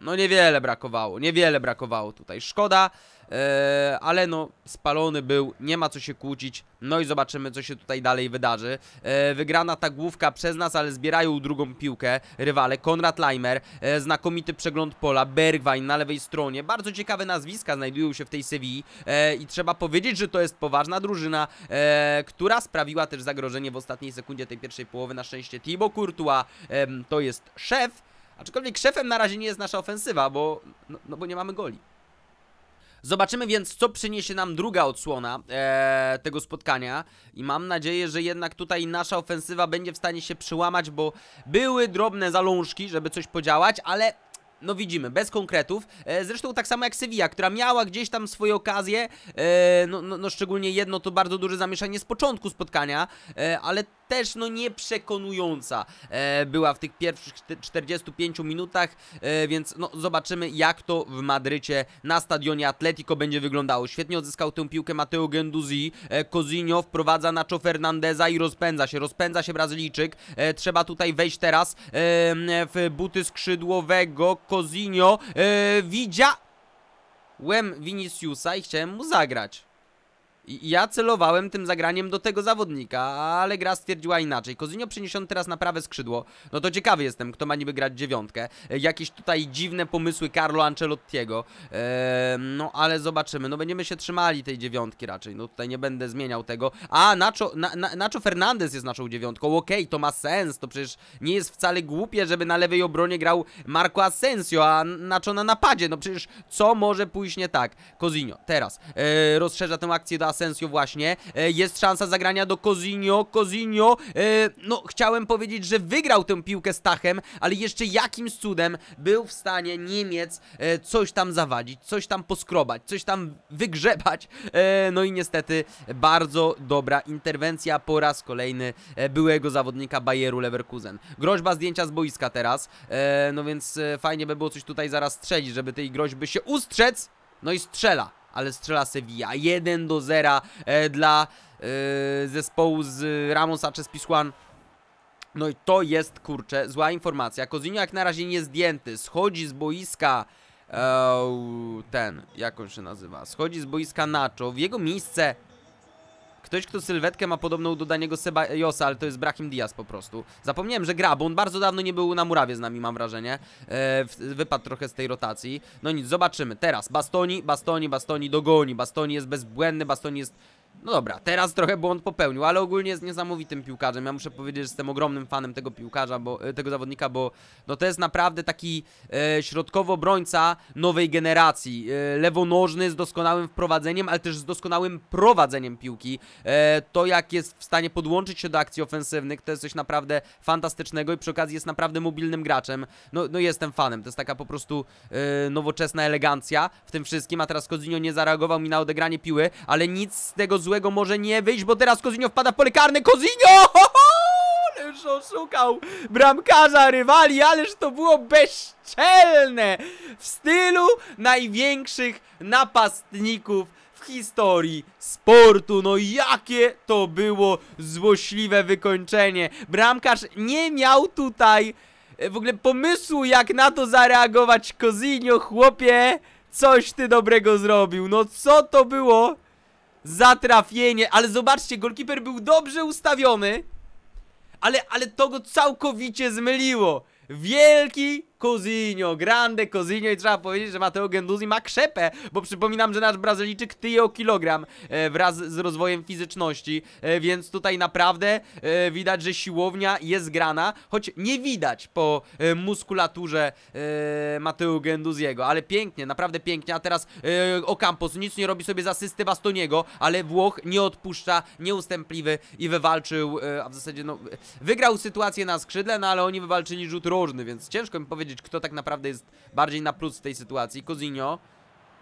No niewiele brakowało, niewiele brakowało tutaj. Szkoda, E, ale no spalony był, nie ma co się kłócić, no i zobaczymy co się tutaj dalej wydarzy. E, wygrana ta główka przez nas, ale zbierają drugą piłkę rywale. Konrad Leimer, e, znakomity przegląd pola, Bergwijn na lewej stronie, bardzo ciekawe nazwiska znajdują się w tej Sewilli i trzeba powiedzieć, że to jest poważna drużyna, która sprawiła też zagrożenie w ostatniej sekundzie tej pierwszej połowy. Na szczęście Thibaut Courtois to jest szef, aczkolwiek szefem na razie nie jest nasza ofensywa, bo, no, no bo nie mamy goli. Zobaczymy więc, co przyniesie nam druga odsłona e, tego spotkania i mam nadzieję, że jednak tutaj nasza ofensywa będzie w stanie się przyłamać, bo były drobne zalążki, żeby coś podziałać, ale no widzimy, bez konkretów. E, zresztą tak samo jak Sevilla, która miała gdzieś tam swoje okazje, e, no, no, no, szczególnie jedno to bardzo duże zamieszanie z początku spotkania, e, ale też no nieprzekonująca była w tych pierwszych 45 minutach, więc no zobaczymy jak to w Madrycie na stadionie Atletico będzie wyglądało. Świetnie odzyskał tę piłkę Mateo Genduzi, Cozinho wprowadza Nacho Fernandeza i rozpędza się, rozpędza się Brazylijczyk. Trzeba tutaj wejść teraz w buty skrzydłowego, Cozinho. E, widzia... Łem Viniciusa i chciałem mu zagrać. Ja celowałem tym zagraniem do tego zawodnika, ale gra stwierdziła inaczej. Kozinio przeniesiony teraz na prawe skrzydło. No to ciekawy jestem, kto ma niby grać dziewiątkę. E, jakieś tutaj dziwne pomysły Carlo Ancelottiego. Eee, no ale zobaczymy. No będziemy się trzymali tej dziewiątki raczej. No tutaj nie będę zmieniał tego. A, Nacho, na, na, Nacho Fernandez jest naszą dziewiątką. Okej, okay, to ma sens. To przecież nie jest wcale głupie, żeby na lewej obronie grał Marco Asensio, a Nacho na napadzie. No przecież co może pójść nie tak? Kozinio teraz eee, rozszerza tę akcję do Asensio Asensio właśnie. E, jest szansa zagrania do Cozinio. Cozinio, e, no chciałem powiedzieć, że wygrał tę piłkę stachem ale jeszcze jakim cudem był w stanie Niemiec e, coś tam zawadzić, coś tam poskrobać, coś tam wygrzebać. No i niestety bardzo dobra interwencja po raz kolejny byłego zawodnika Bayeru Leverkusen. Groźba zdjęcia z boiska teraz, no więc fajnie by było coś tutaj zaraz strzelić, żeby tej groźby się ustrzec. No i strzela ale strzela Sevilla. 1 do 0 e, dla e, zespołu z Ramosa przez Piskuan. No i to jest, kurczę, zła informacja. Kozinio jak na razie nie zdjęty, schodzi z boiska e, ten, jak on się nazywa, schodzi z boiska Nacho, w jego miejsce Ktoś, kto sylwetkę ma podobną do Daniego Sebajosa, ale to jest Brahim Diaz po prostu. Zapomniałem, że gra, bo on bardzo dawno nie był na murawie z nami, mam wrażenie. E, wypadł trochę z tej rotacji. No nic, zobaczymy. Teraz Bastoni, Bastoni, Bastoni dogoni. Bastoni jest bezbłędny, Bastoni jest no dobra, teraz trochę błąd popełnił, ale ogólnie jest niesamowitym piłkarzem. Ja muszę powiedzieć, że jestem ogromnym fanem tego piłkarza, bo, e, tego zawodnika, bo no to jest naprawdę taki e, środkowo brońca nowej generacji. E, lewonożny z doskonałym wprowadzeniem, ale też z doskonałym prowadzeniem piłki. E, to jak jest w stanie podłączyć się do akcji ofensywnych, to jest coś naprawdę fantastycznego i przy okazji jest naprawdę mobilnym graczem. No, no jestem fanem, to jest taka po prostu e, nowoczesna elegancja w tym wszystkim, a teraz Kozinio nie zareagował mi na odegranie piły, ale nic z tego złego może nie wyjść, bo teraz Kozinio wpada w pole karne. Kozinio! Ależ oszukał bramkarza rywali, ależ to było bezczelne w stylu największych napastników w historii sportu. No jakie to było złośliwe wykończenie. Bramkarz nie miał tutaj e, w ogóle pomysłu jak na to zareagować Kozinio, chłopie coś ty dobrego zrobił. No co to było? Zatrafienie, ale zobaczcie, golkiper był dobrze ustawiony Ale, ale to go całkowicie zmyliło Wielki Cozinho, grande Cozinho i trzeba powiedzieć, że Mateo Genduzi ma krzepę, bo przypominam, że nasz Brazylijczyk tyje o kilogram e, wraz z rozwojem fizyczności, e, więc tutaj naprawdę e, widać, że siłownia jest grana, choć nie widać po e, muskulaturze e, Mateo Genduziego, ale pięknie, naprawdę pięknie, a teraz e, Ocampos nic nie robi sobie z asysty Bastoniego, ale Włoch nie odpuszcza, nieustępliwy i wywalczył, a w zasadzie no, wygrał sytuację na skrzydle, no ale oni wywalczyli rzut rożny, więc ciężko mi powiedzieć, powiedzieć, kto tak naprawdę jest bardziej na plus w tej sytuacji. Cozinio.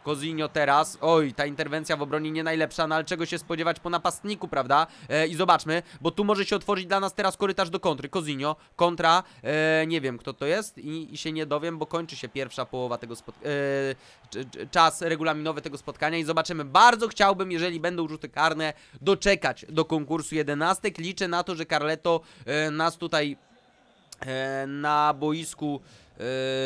Cozinio teraz, oj, ta interwencja w obronie nie najlepsza, no ale czego się spodziewać po napastniku, prawda? E, I zobaczmy, bo tu może się otworzyć dla nas teraz korytarz do kontry. Cozinio, kontra, e, nie wiem kto to jest i, i, się nie dowiem, bo kończy się pierwsza połowa tego spotkania, e, czas regulaminowy tego spotkania i zobaczymy. Bardzo chciałbym, jeżeli będą rzuty karne, doczekać do konkursu jedenastek. Liczę na to, że Carleto e, nas tutaj e, na boisku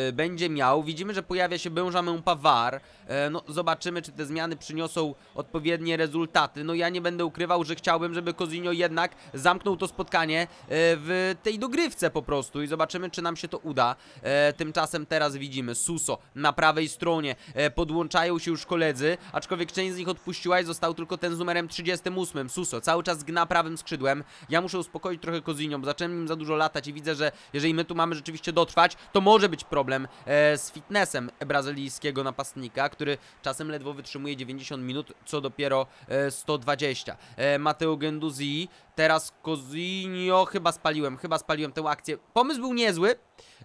Y, będzie miał. Widzimy, że pojawia się Benjamin Pawar, E, no zobaczymy, czy te zmiany przyniosą odpowiednie rezultaty. No ja nie będę ukrywał, że chciałbym, żeby Cozinio jednak zamknął to spotkanie e, w tej dogrywce po prostu i zobaczymy, czy nam się to uda. E, tymczasem teraz widzimy Suso na prawej stronie. Podłączają się już koledzy, aczkolwiek część z nich odpuściła i został tylko ten z numerem 38. Suso cały czas gna prawym skrzydłem. Ja muszę uspokoić trochę Cozinio, bo zacząłem nim za dużo latać i widzę, że jeżeli my tu mamy rzeczywiście dotrwać, to może być problem z fitnessem brazylijskiego napastnika, który czasem ledwo wytrzymuje 90 minut, co dopiero 120. E, e, Mateo Genduzi, teraz Cozinio, chyba spaliłem, chyba spaliłem tę akcję. Pomysł był niezły,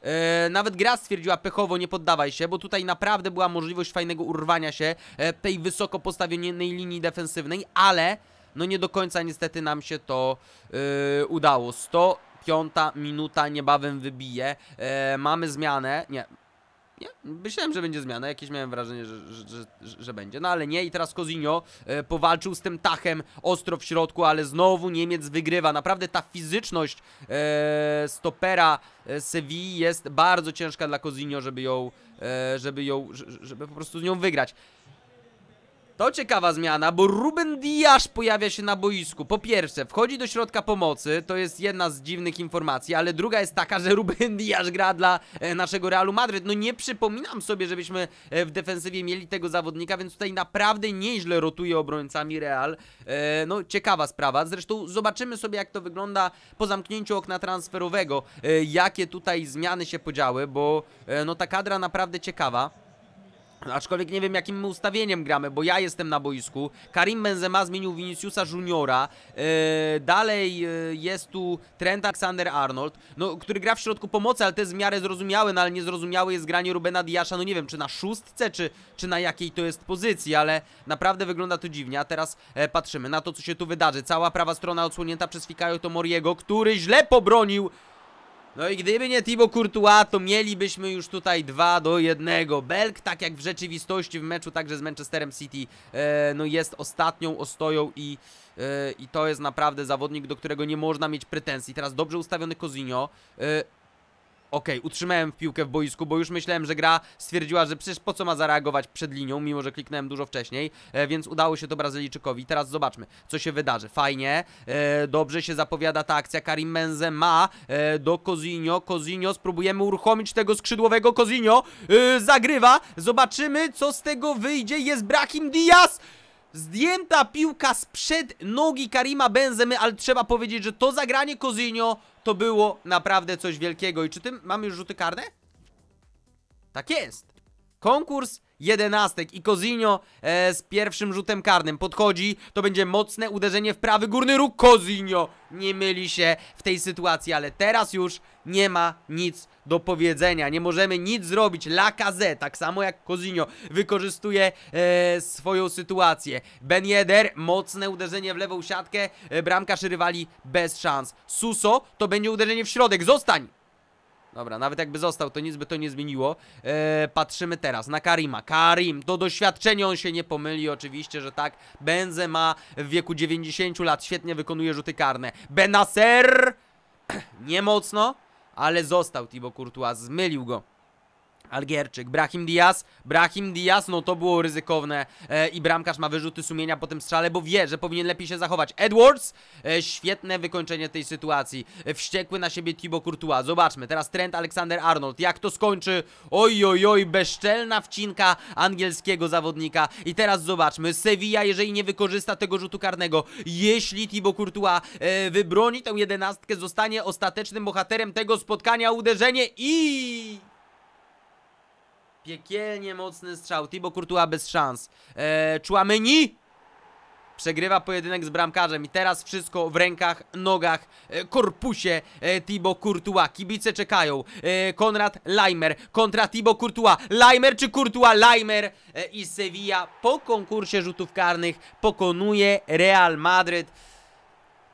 e, nawet gra stwierdziła pechowo, nie poddawaj się, bo tutaj naprawdę była możliwość fajnego urwania się tej wysoko postawionej linii defensywnej, ale no nie do końca niestety nam się to yy, udało. 105 minuta niebawem wybije. mamy zmianę, nie, nie? Myślałem, że będzie zmiana, jakieś miałem wrażenie, że, że, że, że będzie, no ale nie i teraz Kozinio e, powalczył z tym Tachem ostro w środku, ale znowu Niemiec wygrywa, naprawdę ta fizyczność e, stopera e, Sewilli jest bardzo ciężka dla Kozinio, żeby ją, żeby ją, żeby po prostu z nią wygrać. To ciekawa zmiana, bo Ruben Diasz pojawia się na boisku. Po pierwsze, wchodzi do środka pomocy, to jest jedna z dziwnych informacji, ale druga jest taka, że Ruben Diasz gra dla e, naszego Realu Madryt. No nie przypominam sobie, żebyśmy e, w defensywie mieli tego zawodnika, więc tutaj naprawdę nieźle rotuje obrońcami Real. E, no ciekawa sprawa, zresztą zobaczymy sobie jak to wygląda po zamknięciu okna transferowego, jakie tutaj zmiany się podziały, bo no ta kadra naprawdę ciekawa. Aczkolwiek nie wiem jakim ustawieniem gramy, bo ja jestem na boisku. Karim Benzema zmienił Viniciusa Juniora. Yy, dalej yy, jest tu Trent Alexander-Arnold, no, który gra w środku pomocy, ale to jest w miarę zrozumiałe, no ale niezrozumiałe jest granie Rubena Diasza, no nie wiem, czy na szóstce, czy, czy na jakiej to jest pozycji, ale naprawdę wygląda to dziwnie. A teraz e, patrzymy na to, co się tu wydarzy. Cała prawa strona odsłonięta przez Fikayo Tomoriego, który źle pobronił no i gdyby nie Thibaut Courtois, to mielibyśmy już tutaj 2 do 1. Belk, tak jak w rzeczywistości w meczu także z Manchesterem City, e, no jest ostatnią ostoją i, e, i to jest naprawdę zawodnik, do którego nie można mieć pretensji. Teraz dobrze ustawiony Cozinho. E, Okej, okay, utrzymałem piłkę w boisku, bo już myślałem, że gra stwierdziła, że przecież po co ma zareagować przed linią, mimo że kliknąłem dużo wcześniej, e, więc udało się to Brazylijczykowi. Teraz zobaczmy, co się wydarzy. Fajnie, e, dobrze się zapowiada ta akcja. Karim Benzema e, do Kozinio, Kozinio, spróbujemy uruchomić tego skrzydłowego. Cozinio e, zagrywa. Zobaczymy, co z tego wyjdzie. Jest Brahim Diaz! Zdjęta piłka sprzed nogi Karima Benzemy, ale trzeba powiedzieć, że to zagranie Kozinio to było naprawdę coś wielkiego. I czy tym mamy już rzuty karne? Tak jest. Konkurs jedenastek i Kozinio e, z pierwszym rzutem karnym podchodzi, to będzie mocne uderzenie w prawy górny róg, Kozinio nie myli się w tej sytuacji, ale teraz już nie ma nic do powiedzenia, nie możemy nic zrobić, Lacazette, tak samo jak Kozinio wykorzystuje e, swoją sytuację, Ben Yedder, mocne uderzenie w lewą siatkę, e, bramkarz rywali bez szans, Suso to będzie uderzenie w środek, zostań! Dobra, nawet jakby został, to nic by to nie zmieniło. Eee, patrzymy teraz na Karima. Karim, to doświadczenie on się nie pomyli, oczywiście, że tak. Benze ma w wieku 90 lat, świetnie wykonuje rzuty karne. Benacer! nie mocno, ale został Tibo Courtois, zmylił go. Algierczyk, Brahim Diaz, Brahim Diaz, no to było ryzykowne e, i bramkarz ma wyrzuty sumienia po tym strzale, bo wie, że powinien lepiej się zachować. Edwards, e, świetne wykończenie tej sytuacji, e, wściekły na siebie Thibaut Courtois, zobaczmy, teraz Trent Alexander-Arnold, jak to skończy, oj, oj, oj, bezczelna wcinka angielskiego zawodnika i teraz zobaczmy, Sevilla, jeżeli nie wykorzysta tego rzutu karnego, jeśli Thibaut Courtois e, wybroni tę jedenastkę, zostanie ostatecznym bohaterem tego spotkania, uderzenie i... Piekielnie mocny strzał. Thibaut Courtois bez szans. Eee, Chouameni przegrywa pojedynek z bramkarzem i teraz wszystko w rękach, nogach, e, korpusie e, Tibo Courtois. Kibice czekają. E, Konrad Leimer kontra Tibo Courtois. Leimer czy Courtois? Leimer i Sevilla po konkursie rzutów karnych pokonuje Real Madryt.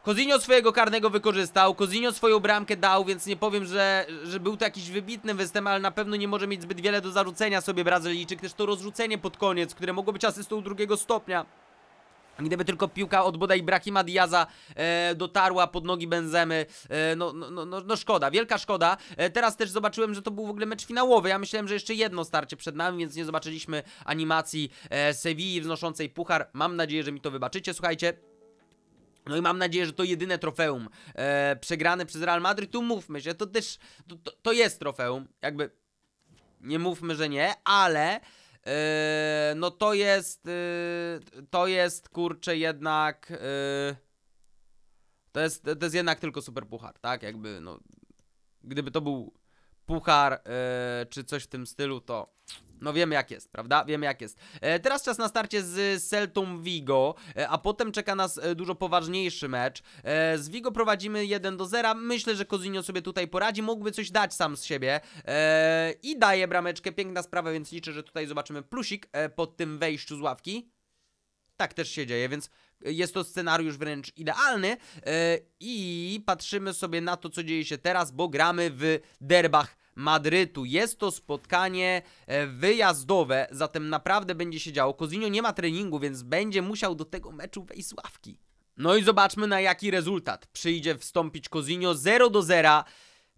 Kozinio swojego karnego wykorzystał, Kozinio swoją bramkę dał, więc nie powiem, że, że był to jakiś wybitny występ, ale na pewno nie może mieć zbyt wiele do zarzucenia sobie Brazylijczyk. Też to rozrzucenie pod koniec, które mogło być asystą drugiego stopnia. Gdyby tylko piłka od bodaj Brahima Diaza e, dotarła pod nogi Benzemy, e, no, no, no, no, szkoda, wielka szkoda. E, teraz też zobaczyłem, że to był w ogóle mecz finałowy. Ja myślałem, że jeszcze jedno starcie przed nami, więc nie zobaczyliśmy animacji Sewilli wznoszącej puchar. Mam nadzieję, że mi to wybaczycie. Słuchajcie, no i mam nadzieję, że to jedyne trofeum e, przegrane przez Real Madryt. Tu mówmy się, to też to, to, to jest trofeum, jakby nie mówmy, że nie, ale e, no to jest e, to jest kurczę jednak e, to jest, to jest jednak tylko super puchar, tak? Jakby no gdyby to był puchar e, czy coś w tym stylu, to no wiemy jak jest, prawda? Wiemy jak jest. E, teraz czas na starcie z Celtą Vigo, e, a potem czeka nas e, dużo poważniejszy mecz. E, z Vigo prowadzimy 1 do 0. Myślę, że Cozinio sobie tutaj poradzi, mógłby coś dać sam z siebie. E, I daje brameczkę, piękna sprawa, więc liczę, że tutaj zobaczymy plusik e, pod tym wejściu z ławki. Tak też się dzieje, więc jest to scenariusz wręcz idealny. I patrzymy sobie na to, co dzieje się teraz, bo gramy w derbach Madrytu. Jest to spotkanie e, wyjazdowe, zatem naprawdę będzie się działo. Cozinio nie ma treningu, więc będzie musiał do tego meczu wejść ławki. No i zobaczmy na jaki rezultat przyjdzie wstąpić Cozinio 0 do 0.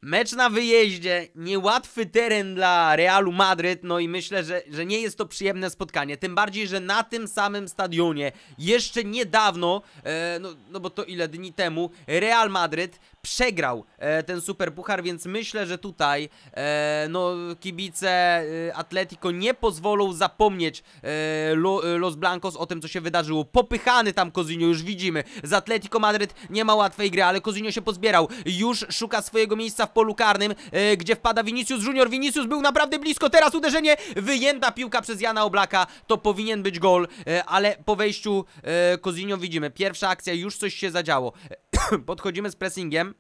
Mecz na wyjeździe, niełatwy teren dla Realu Madryt, no i myślę, że, że nie jest to przyjemne spotkanie. Tym bardziej, że na tym samym stadionie jeszcze niedawno, e, no, no bo to ile dni temu, Real Madryt przegrał e, ten puchar, więc myślę, że tutaj e, no, kibice e, Atletico nie pozwolą zapomnieć e, Lo, e, Los Blancos o tym, co się wydarzyło. Popychany tam Cozinio, już widzimy. Z Atletico Madryt nie ma łatwej gry, ale Cozinio się pozbierał. Już szuka swojego miejsca w polu karnym, e, gdzie wpada Vinicius Junior. Vinicius był naprawdę blisko, teraz uderzenie, wyjęta piłka przez Jana Oblaka, to powinien być gol, ale po wejściu e, Cozinio widzimy, pierwsza akcja, już coś się zadziało. Podchodzimy z pressingiem,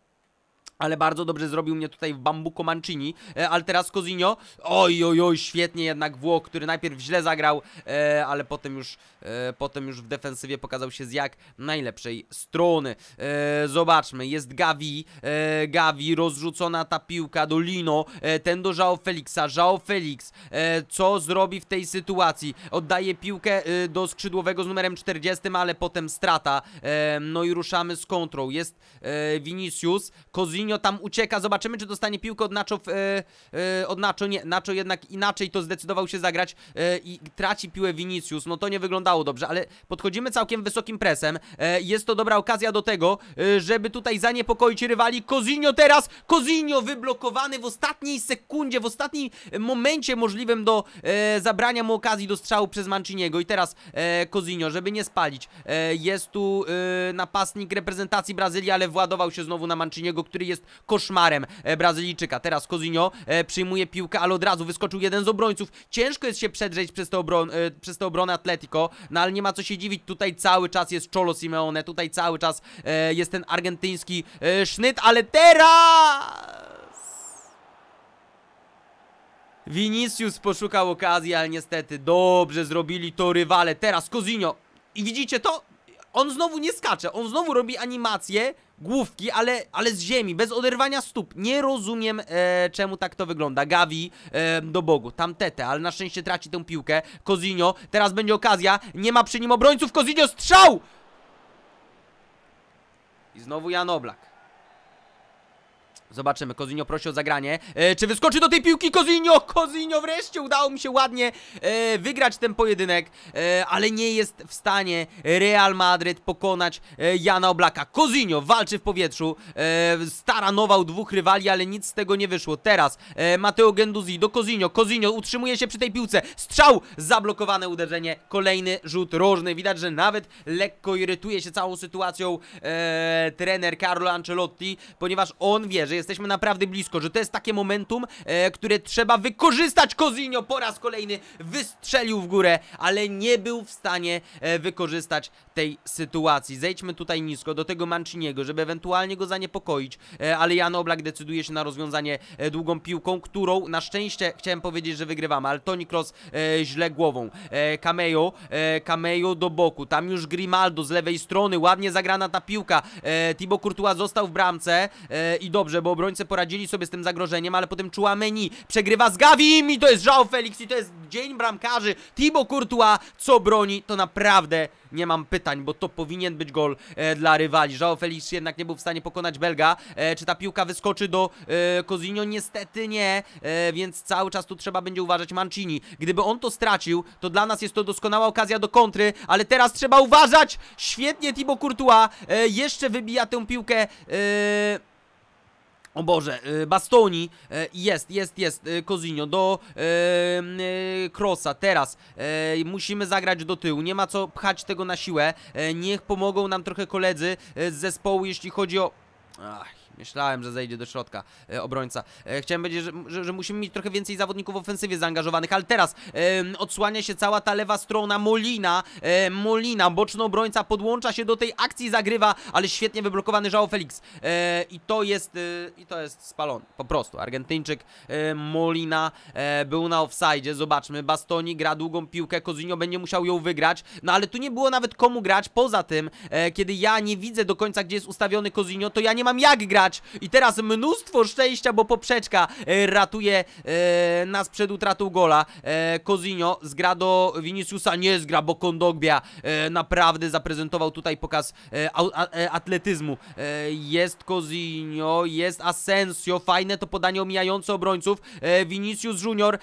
ale bardzo dobrze zrobił mnie tutaj w Bambuco Mancini, e, ale teraz Cozinio, oj, oj, oj, świetnie jednak Włoch, który najpierw źle zagrał, e, ale potem już, e, potem już w defensywie pokazał się z jak najlepszej strony. E, zobaczmy, jest Gavi, e, Gavi, rozrzucona ta piłka do Lino, e, ten do Żao Felixa, Żao Felix, co zrobi w tej sytuacji? Oddaje piłkę do skrzydłowego z numerem 40, ale potem strata, no i ruszamy z kontrą, jest Vinicius, Cozinio tam ucieka. Zobaczymy, czy dostanie piłkę od Nacho. W, yy, od Nacho nie, Nacho jednak inaczej to zdecydował się zagrać e, i traci piłę Vinicius. No to nie wyglądało dobrze, ale podchodzimy całkiem wysokim presem. jest to dobra okazja do tego, żeby tutaj zaniepokoić rywali. Cozinio teraz, Cozinio wyblokowany w ostatniej sekundzie, w ostatnim momencie możliwym do zabrania mu okazji do strzału przez Manciniego. I teraz e, żeby nie spalić. jest tu napastnik reprezentacji Brazylii, ale władował się znowu na Manciniego, który jest jest koszmarem e, Brazylijczyka. Teraz Cozinho e, przyjmuje piłkę, ale od razu wyskoczył jeden z obrońców. Ciężko jest się przedrzeć przez tę obron e, obronę Atletico, no ale nie ma co się dziwić. Tutaj cały czas jest Cholo Simeone, tutaj cały czas jest ten argentyński sznyt, ale teraz... Vinicius poszukał okazji, ale niestety dobrze zrobili to rywale. Teraz Cozinho. I widzicie to? on znowu nie skacze, on znowu robi animację główki, ale, ale z ziemi, bez oderwania stóp. Nie rozumiem, e, czemu tak to wygląda. Gavi e, do Bogu, tam Tete, ale na szczęście traci tę piłkę. Kozinio, teraz będzie okazja, nie ma przy nim obrońców, Kozinio strzał! I znowu Jan Oblak. Zobaczymy, Kozinio prosi o zagranie e, Czy wyskoczy do tej piłki Kozinio? Kozinio wreszcie udało mi się ładnie e, wygrać ten pojedynek e, Ale nie jest w stanie Real Madryt pokonać e, Jana Oblaka Kozinio walczy w powietrzu e, Staranował dwóch rywali, ale nic z tego nie wyszło Teraz e, Mateo Genduzi do Kozinio Kozinio utrzymuje się przy tej piłce Strzał, zablokowane uderzenie Kolejny rzut rożny Widać, że nawet lekko irytuje się całą sytuacją trener Carlo Ancelotti Ponieważ on wie, że jest jesteśmy naprawdę blisko, że to jest takie momentum, e, które trzeba wykorzystać. Kozinio po raz kolejny wystrzelił w górę, ale nie był w stanie e, wykorzystać tej sytuacji. Zejdźmy tutaj nisko do tego Manciniego, żeby ewentualnie go zaniepokoić, e, ale Jan Oblak decyduje się na rozwiązanie e, długą piłką, którą na szczęście chciałem powiedzieć, że wygrywamy, ale Toni Kroos e, źle głową. E, cameo, e, cameo do boku, tam już Grimaldo z lewej strony, ładnie zagrana ta piłka. E, Thibaut Courtois został w bramce e, i dobrze, bo obrońcy poradzili sobie z tym zagrożeniem, ale potem Chouameni przegrywa z Gavim i to jest João Felix i to jest dzień bramkarzy. Thibaut Courtois co broni, to naprawdę nie mam pytań, bo to powinien być gol e, dla rywali. João Felix jednak nie był w stanie pokonać Belga. E, czy ta piłka wyskoczy do e, Cozinio? Niestety nie, e, więc cały czas tu trzeba będzie uważać Mancini. Gdyby on to stracił, to dla nas jest to doskonała okazja do kontry, ale teraz trzeba uważać! Świetnie Thibaut Courtois e, jeszcze wybija tę piłkę... E, o Boże, y, Bastoni, y, jest, jest, jest, y, Cozinio, do Krosa, teraz musimy zagrać do tyłu, nie ma co pchać tego na siłę, niech pomogą nam trochę koledzy z zespołu, jeśli chodzi o... Ach, Myślałem, że zejdzie do środka e, obrońca. E, chciałem powiedzieć, że, że, że, musimy mieć trochę więcej zawodników w ofensywie zaangażowanych, ale teraz e, odsłania się cała ta lewa strona. Molina, e, Molina, boczny obrońca podłącza się do tej akcji, zagrywa, ale świetnie wyblokowany João Felix. E, I to jest, e, i to jest spalony, po prostu. Argentyńczyk e, Molina e, był na offside, zobaczmy. Bastoni gra długą piłkę, Kozinio, będzie musiał ją wygrać, no ale tu nie było nawet komu grać. Poza tym, e, kiedy ja nie widzę do końca, gdzie jest ustawiony Kozinio, to ja nie mam jak grać grać i teraz mnóstwo szczęścia, bo poprzeczka e, ratuje e, nas przed utratą gola. Kozinio e, zgra do Viniciusa, nie zgra, bo Kondogbia naprawdę zaprezentował tutaj pokaz atletyzmu. jest Kozinio, jest Asensio, fajne to podanie omijające obrońców. Vinicius Junior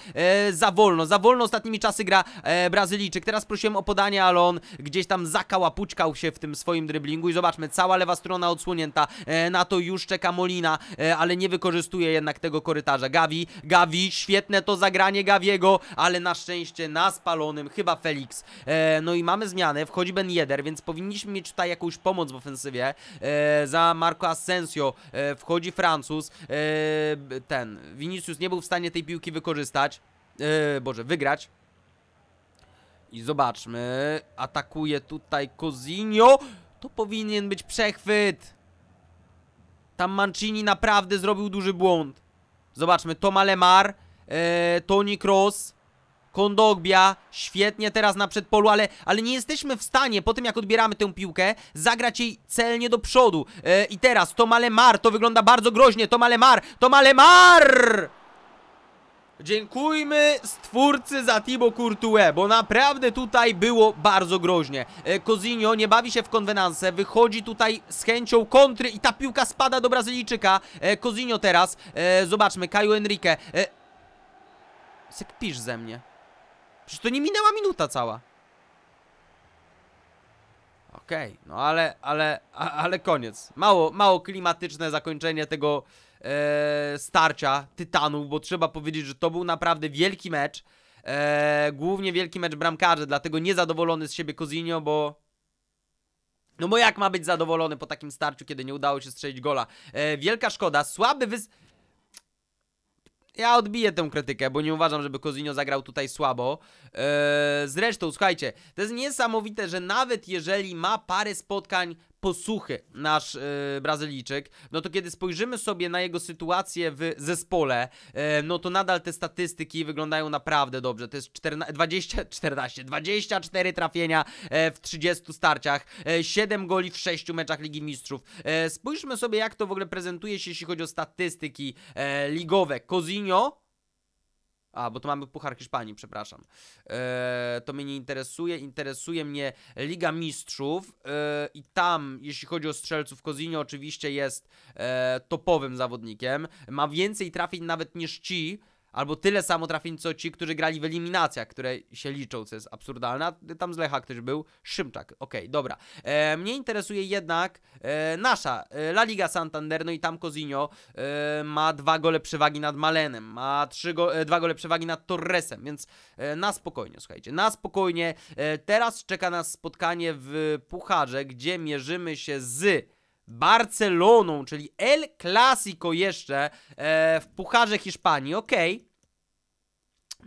za wolno, za wolno ostatnimi czasy gra Brazylijczyk. Teraz prosiłem o podanie, ale on gdzieś tam zakałapućkał się w tym swoim dryblingu i zobaczmy, cała lewa strona odsłonięta. na to już szczeka Molina, e, ale nie wykorzystuje jednak tego korytarza. Gavi, Gavi, świetne to zagranie Gaviego, ale na szczęście na spalonym chyba Felix. E, no i mamy zmianę, wchodzi Ben Jeder, więc powinniśmy mieć tutaj jakąś pomoc w ofensywie. E, za Marco Asensio wchodzi Francuz. ten, Vinicius nie był w stanie tej piłki wykorzystać. Boże, wygrać. I zobaczmy, atakuje tutaj Cozinio. To powinien być przechwyt. Tam Mancini naprawdę zrobił duży błąd. Zobaczmy, Toma Lemar, e, Tony Cross, Kondogbia, świetnie teraz na przedpolu, ale, ale nie jesteśmy w stanie po tym jak odbieramy tę piłkę zagrać jej celnie do przodu. E, I teraz Toma Lemar, to wygląda bardzo groźnie, Toma Lemar, Toma Lemar! Dziękujmy stwórcy za Tibo Courtois, bo naprawdę tutaj było bardzo groźnie. E, Cozinio nie bawi się w konwenanse, wychodzi tutaj z chęcią kontry i ta piłka spada do Brazylijczyka. E, Cozinio teraz, e, zobaczmy, Caio Enrique. Sek pisz ze mnie. Przecież to nie minęła minuta cała. Okej, okay, no ale, ale, ale koniec. Mało, mało klimatyczne zakończenie tego e, starcia tytanów, bo trzeba powiedzieć, że to był naprawdę wielki mecz. E, głównie wielki mecz bramkarzy, dlatego niezadowolony z siebie Cozinio, bo no bo jak ma być zadowolony po takim starciu, kiedy nie udało się strzelić gola? E, wielka szkoda, słaby wys... Ja odbiję tę krytykę, bo nie uważam, żeby Cozinio zagrał tutaj słabo. Eee, zresztą, słuchajcie, to jest niesamowite, że nawet jeżeli ma parę spotkań posuchy nasz yy, Brazylijczyk, no to kiedy spojrzymy sobie na jego sytuację w zespole, yy, no to nadal te statystyki wyglądają naprawdę dobrze. To jest 14, 20, 14 24 trafienia yy, w 30 starciach, yy, 7 goli w 6 meczach Ligi Mistrzów. Yy, spójrzmy sobie, jak to w ogóle prezentuje się, jeśli chodzi o statystyki yy, ligowe. Cozinho a, bo to mamy Puchar Hiszpanii, przepraszam. E, to mnie nie interesuje. Interesuje mnie Liga Mistrzów e, i tam, jeśli chodzi o strzelców, Kozinio oczywiście jest e, topowym zawodnikiem. Ma więcej trafień nawet niż ci, Albo tyle samo trafień, co ci, którzy grali w eliminacjach, które się liczą, co jest absurdalne. Tam z Lecha ktoś był. Szymczak, okej, okay, dobra. E, mnie interesuje jednak e, nasza e, La Liga Santander, no i tam Cozinho e, ma dwa gole przewagi nad Malenem, ma trzy go, e, dwa gole przewagi nad Torresem, więc e, na spokojnie, słuchajcie, na spokojnie. E, teraz czeka nas spotkanie w Pucharze, gdzie mierzymy się z... Barceloną, czyli El Clasico jeszcze e, w Pucharze Hiszpanii. Okej. Okay.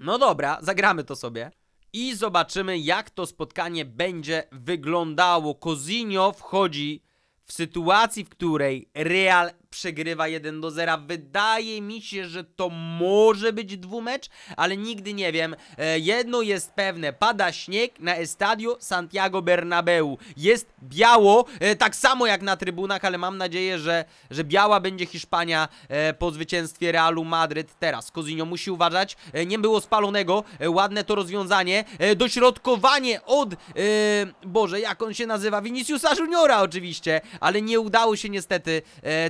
No dobra, zagramy to sobie. I zobaczymy, jak to spotkanie będzie wyglądało. Cozinio wchodzi w sytuacji, w której Real przegrywa 1 do 0. Wydaje mi się, że to może być dwumecz, ale nigdy nie wiem. E, jedno jest pewne, pada śnieg na Estadio Santiago Bernabeu. Jest biało, e, tak samo jak na trybunach, ale mam nadzieję, że, że biała będzie Hiszpania e, po zwycięstwie Realu Madryt teraz. Cozinio musi uważać, nie było spalonego, ładne to rozwiązanie, dośrodkowanie od, Boże, jak on się nazywa, Viniciusa Juniora oczywiście, ale nie udało się niestety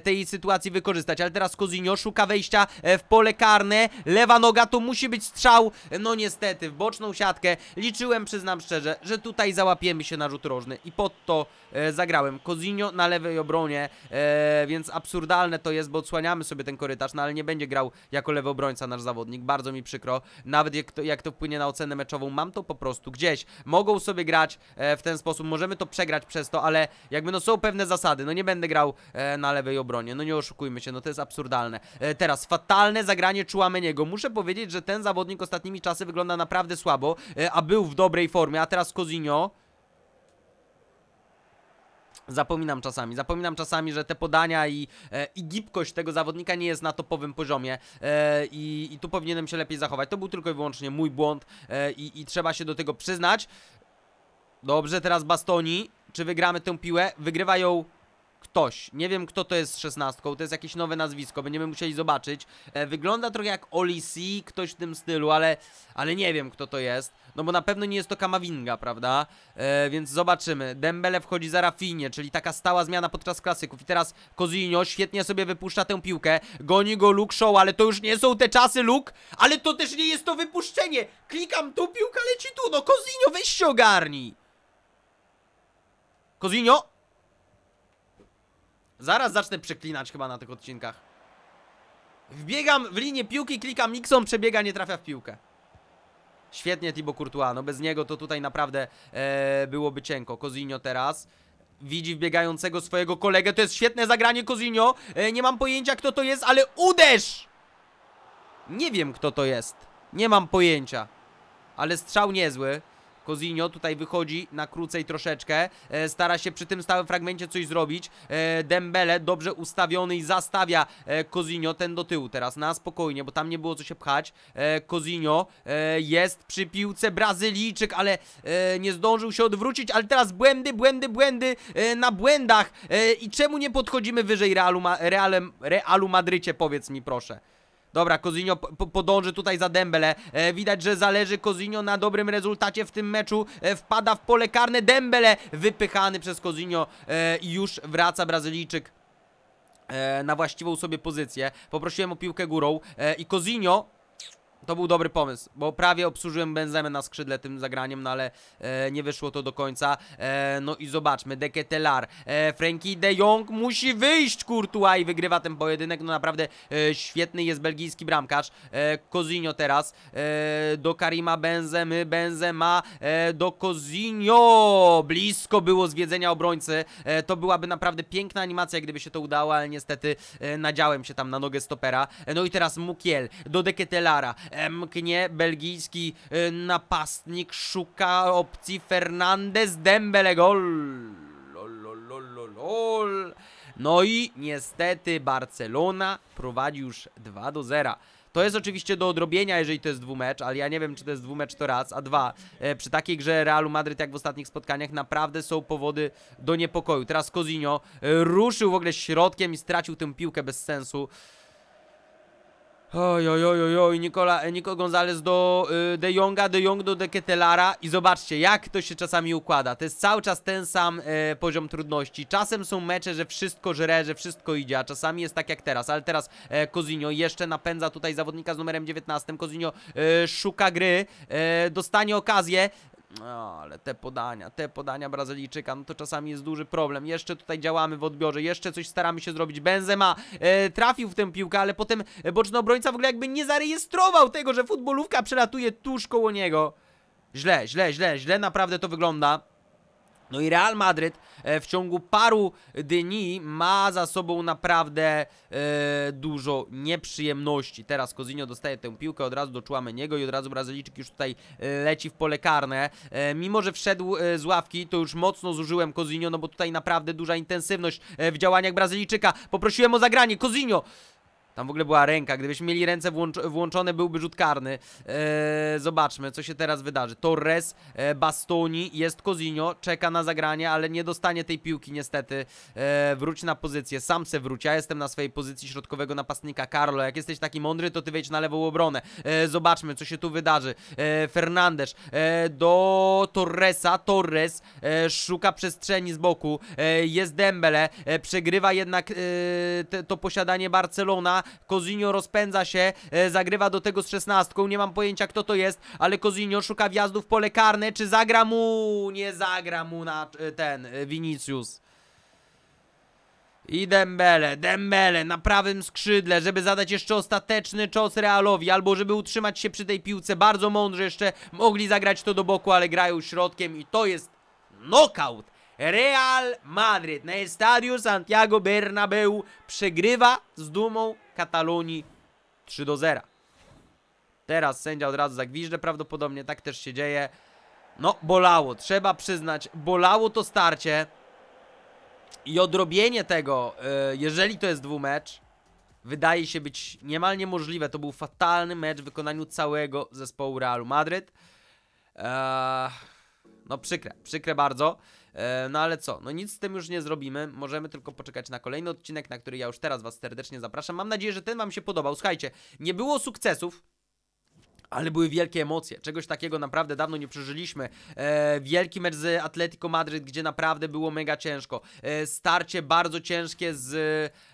tej sytuacji wykorzystać, ale teraz Kozinio szuka wejścia e, w pole karne, lewa noga, to musi być strzał, e, no niestety, w boczną siatkę, liczyłem, przyznam szczerze, że tutaj załapiemy się na rzut rożny i pod to e, zagrałem, Kozinio na lewej obronie, e, więc absurdalne to jest, bo odsłaniamy sobie ten korytarz, no ale nie będzie grał jako lewy obrońca nasz zawodnik, bardzo mi przykro, nawet jak to, jak to wpłynie na ocenę meczową, mam to po prostu gdzieś, mogą sobie grać e, w ten sposób, możemy to przegrać przez to, ale jakby no są pewne zasady, no nie będę grał e, na lewej obronie, no no nie oszukujmy się, no to jest absurdalne. E, teraz, fatalne zagranie niego. Muszę powiedzieć, że ten zawodnik ostatnimi czasy wygląda naprawdę słabo, e, a był w dobrej formie, a teraz Cozinio... Zapominam czasami, zapominam czasami, że te podania i, e, i gibkość tego zawodnika nie jest na topowym poziomie e, i, i, tu powinienem się lepiej zachować. To był tylko i wyłącznie mój błąd e, i, i trzeba się do tego przyznać. Dobrze, teraz Bastoni. Czy wygramy tę piłę? Wygrywa ją ktoś. Nie wiem, kto to jest z szesnastką, to jest jakieś nowe nazwisko, będziemy musieli zobaczyć. E, wygląda trochę jak Olisi, ktoś w tym stylu, ale, ale nie wiem, kto to jest. No bo na pewno nie jest to Kamavinga, prawda? E, więc zobaczymy. Dembele wchodzi za Rafinie, czyli taka stała zmiana podczas klasyków. I teraz Kozinio świetnie sobie wypuszcza tę piłkę. Goni go Luke Show, ale to już nie są te czasy, Luke. Ale to też nie jest to wypuszczenie. Klikam tu, piłka leci tu. No Kozinio, weź się ogarnij. Kozinio, Zaraz zacznę przeklinać chyba na tych odcinkach. Wbiegam w linię piłki, klikam miksą, przebiega, nie trafia w piłkę. Świetnie Tibo Courtois, no bez niego to tutaj naprawdę e, byłoby cienko. Cozinio teraz widzi wbiegającego swojego kolegę, to jest świetne zagranie Cozinio. E, nie mam pojęcia kto to jest, ale uderz! Nie wiem kto to jest, nie mam pojęcia. Ale strzał niezły. Kozinio tutaj wychodzi na krócej troszeczkę, e, stara się przy tym stałym fragmencie coś zrobić. E, Dembele dobrze ustawiony i zastawia e, Kozinio, ten do tyłu teraz, na spokojnie, bo tam nie było co się pchać. Kozinio e, e, jest przy piłce Brazylijczyk, ale e, nie zdążył się odwrócić, ale teraz błędy, błędy, błędy e, na błędach. E, I czemu nie podchodzimy wyżej Realu, Realem, Realu Madrycie, powiedz mi proszę. Dobra, Kozinio podąży tutaj za Dembele. E, widać, że zależy Kozinio na dobrym rezultacie w tym meczu. E, wpada w pole karne Dembele, wypychany przez Kozinio e, i e, już wraca Brazylijczyk e, na właściwą sobie pozycję. Poprosiłem o piłkę górą e, i Kozinio to był dobry pomysł, bo prawie obsłużyłem Benzemę na skrzydle tym zagraniem, no ale e, nie wyszło to do końca. E, no i zobaczmy, Deketelar, e, Frankie de Jong musi wyjść, Kurtu'a i wygrywa ten pojedynek. No naprawdę e, świetny jest belgijski bramkarz. E, teraz e, do Karima Benzemy, Benzema e, do Cozinio. Blisko było zwiedzenia obrońcy. E, to byłaby naprawdę piękna animacja, gdyby się to udało, ale niestety e, nadziałem się tam na nogę stopera. E, no i teraz Mukiel do Deketelara. E, mknie belgijski y, napastnik, szuka opcji Fernandez Dembele gol. No i niestety Barcelona prowadzi już 2 do 0. To jest oczywiście do odrobienia, jeżeli to jest dwumecz, ale ja nie wiem, czy to jest dwumecz to raz, a dwa. E, przy takiej grze Realu Madryt, jak w ostatnich spotkaniach, naprawdę są powody do niepokoju. Teraz Cozinho e, ruszył w ogóle środkiem i stracił tę piłkę bez sensu. Oj, oj, oj, oj, Nikola, e, Nico Gonzalez do y, De Jonga, De Jong do De Ketelara i zobaczcie, jak to się czasami układa. To jest cały czas ten sam e, poziom trudności. Czasem są mecze, że wszystko żre, że wszystko idzie, a czasami jest tak jak teraz, ale teraz e, jeszcze napędza tutaj zawodnika z numerem 19. Cozinio e, szuka gry, dostanie okazję, no, ale te podania, te podania Brazylijczyka, no to czasami jest duży problem. Jeszcze tutaj działamy w odbiorze, jeszcze coś staramy się zrobić. Benzema e, trafił w tę piłkę, ale potem boczny obrońca w ogóle jakby nie zarejestrował tego, że futbolówka przelatuje tuż koło niego. Źle, źle, źle, źle naprawdę to wygląda. No i Real Madryt e, w ciągu paru dni ma za sobą naprawdę e, dużo nieprzyjemności. Teraz Kozinio dostaje tę piłkę od razu do niego i od razu Brazylijczyk już tutaj e, leci w pole karne. E, mimo, że wszedł e, z ławki, to już mocno zużyłem Kozinio, no bo tutaj naprawdę duża intensywność w działaniach Brazylijczyka. Poprosiłem o zagranie. Kozinio. Tam w ogóle była ręka. Gdybyśmy mieli ręce włącz włączone, byłby rzut karny. Eee, zobaczmy, co się teraz wydarzy. Torres, e, Bastoni, jest Cozinio, czeka na zagranie, ale nie dostanie tej piłki niestety. Eee, wróć na pozycję, sam se wróć. Ja jestem na swojej pozycji środkowego napastnika. Carlo, jak jesteś taki mądry, to ty wejdź na lewą obronę. Eee, zobaczmy, co się tu wydarzy. E, Fernandes do Torresa. Torres szuka przestrzeni z boku. jest Dembele. przegrywa jednak to posiadanie Barcelona. Kozinio rozpędza się, e, zagrywa do tego z szesnastką, nie mam pojęcia kto to jest, ale Kozinio szuka wjazdu w pole karne, czy zagra mu? Nie zagra mu na e, ten e, Vinicius. I Dembele, Dembele na prawym skrzydle, żeby zadać jeszcze ostateczny cios Realowi, albo żeby utrzymać się przy tej piłce. Bardzo mądrze jeszcze mogli zagrać to do boku, ale grają środkiem i to jest knockout Real Madrid na Estadio Santiago Bernabeu przegrywa z dumą Katalonii 3 do 0. Teraz sędzia od razu zagwiżdże, prawdopodobnie tak też się dzieje. No, bolało, trzeba przyznać, bolało to starcie. I odrobienie tego, e, jeżeli to jest dwumecz, wydaje się być niemal niemożliwe. To był fatalny mecz w wykonaniu całego zespołu Realu Madryt. Eee, no przykre, przykre bardzo. E, no ale co, no nic z tym już nie zrobimy, możemy tylko poczekać na kolejny odcinek, na który ja już teraz Was serdecznie zapraszam. Mam nadzieję, że ten Wam się podobał. Słuchajcie, nie było sukcesów, ale były wielkie emocje. Czegoś takiego naprawdę dawno nie przeżyliśmy. E, wielki mecz z Atletico Madryt, gdzie naprawdę było mega ciężko. E, starcie bardzo ciężkie z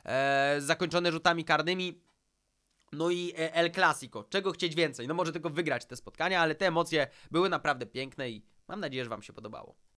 e, zakończone rzutami karnymi. No i e, El Clasico. Czego chcieć więcej? No może tylko wygrać te spotkania, ale te emocje były naprawdę piękne i mam nadzieję, że Wam się podobało.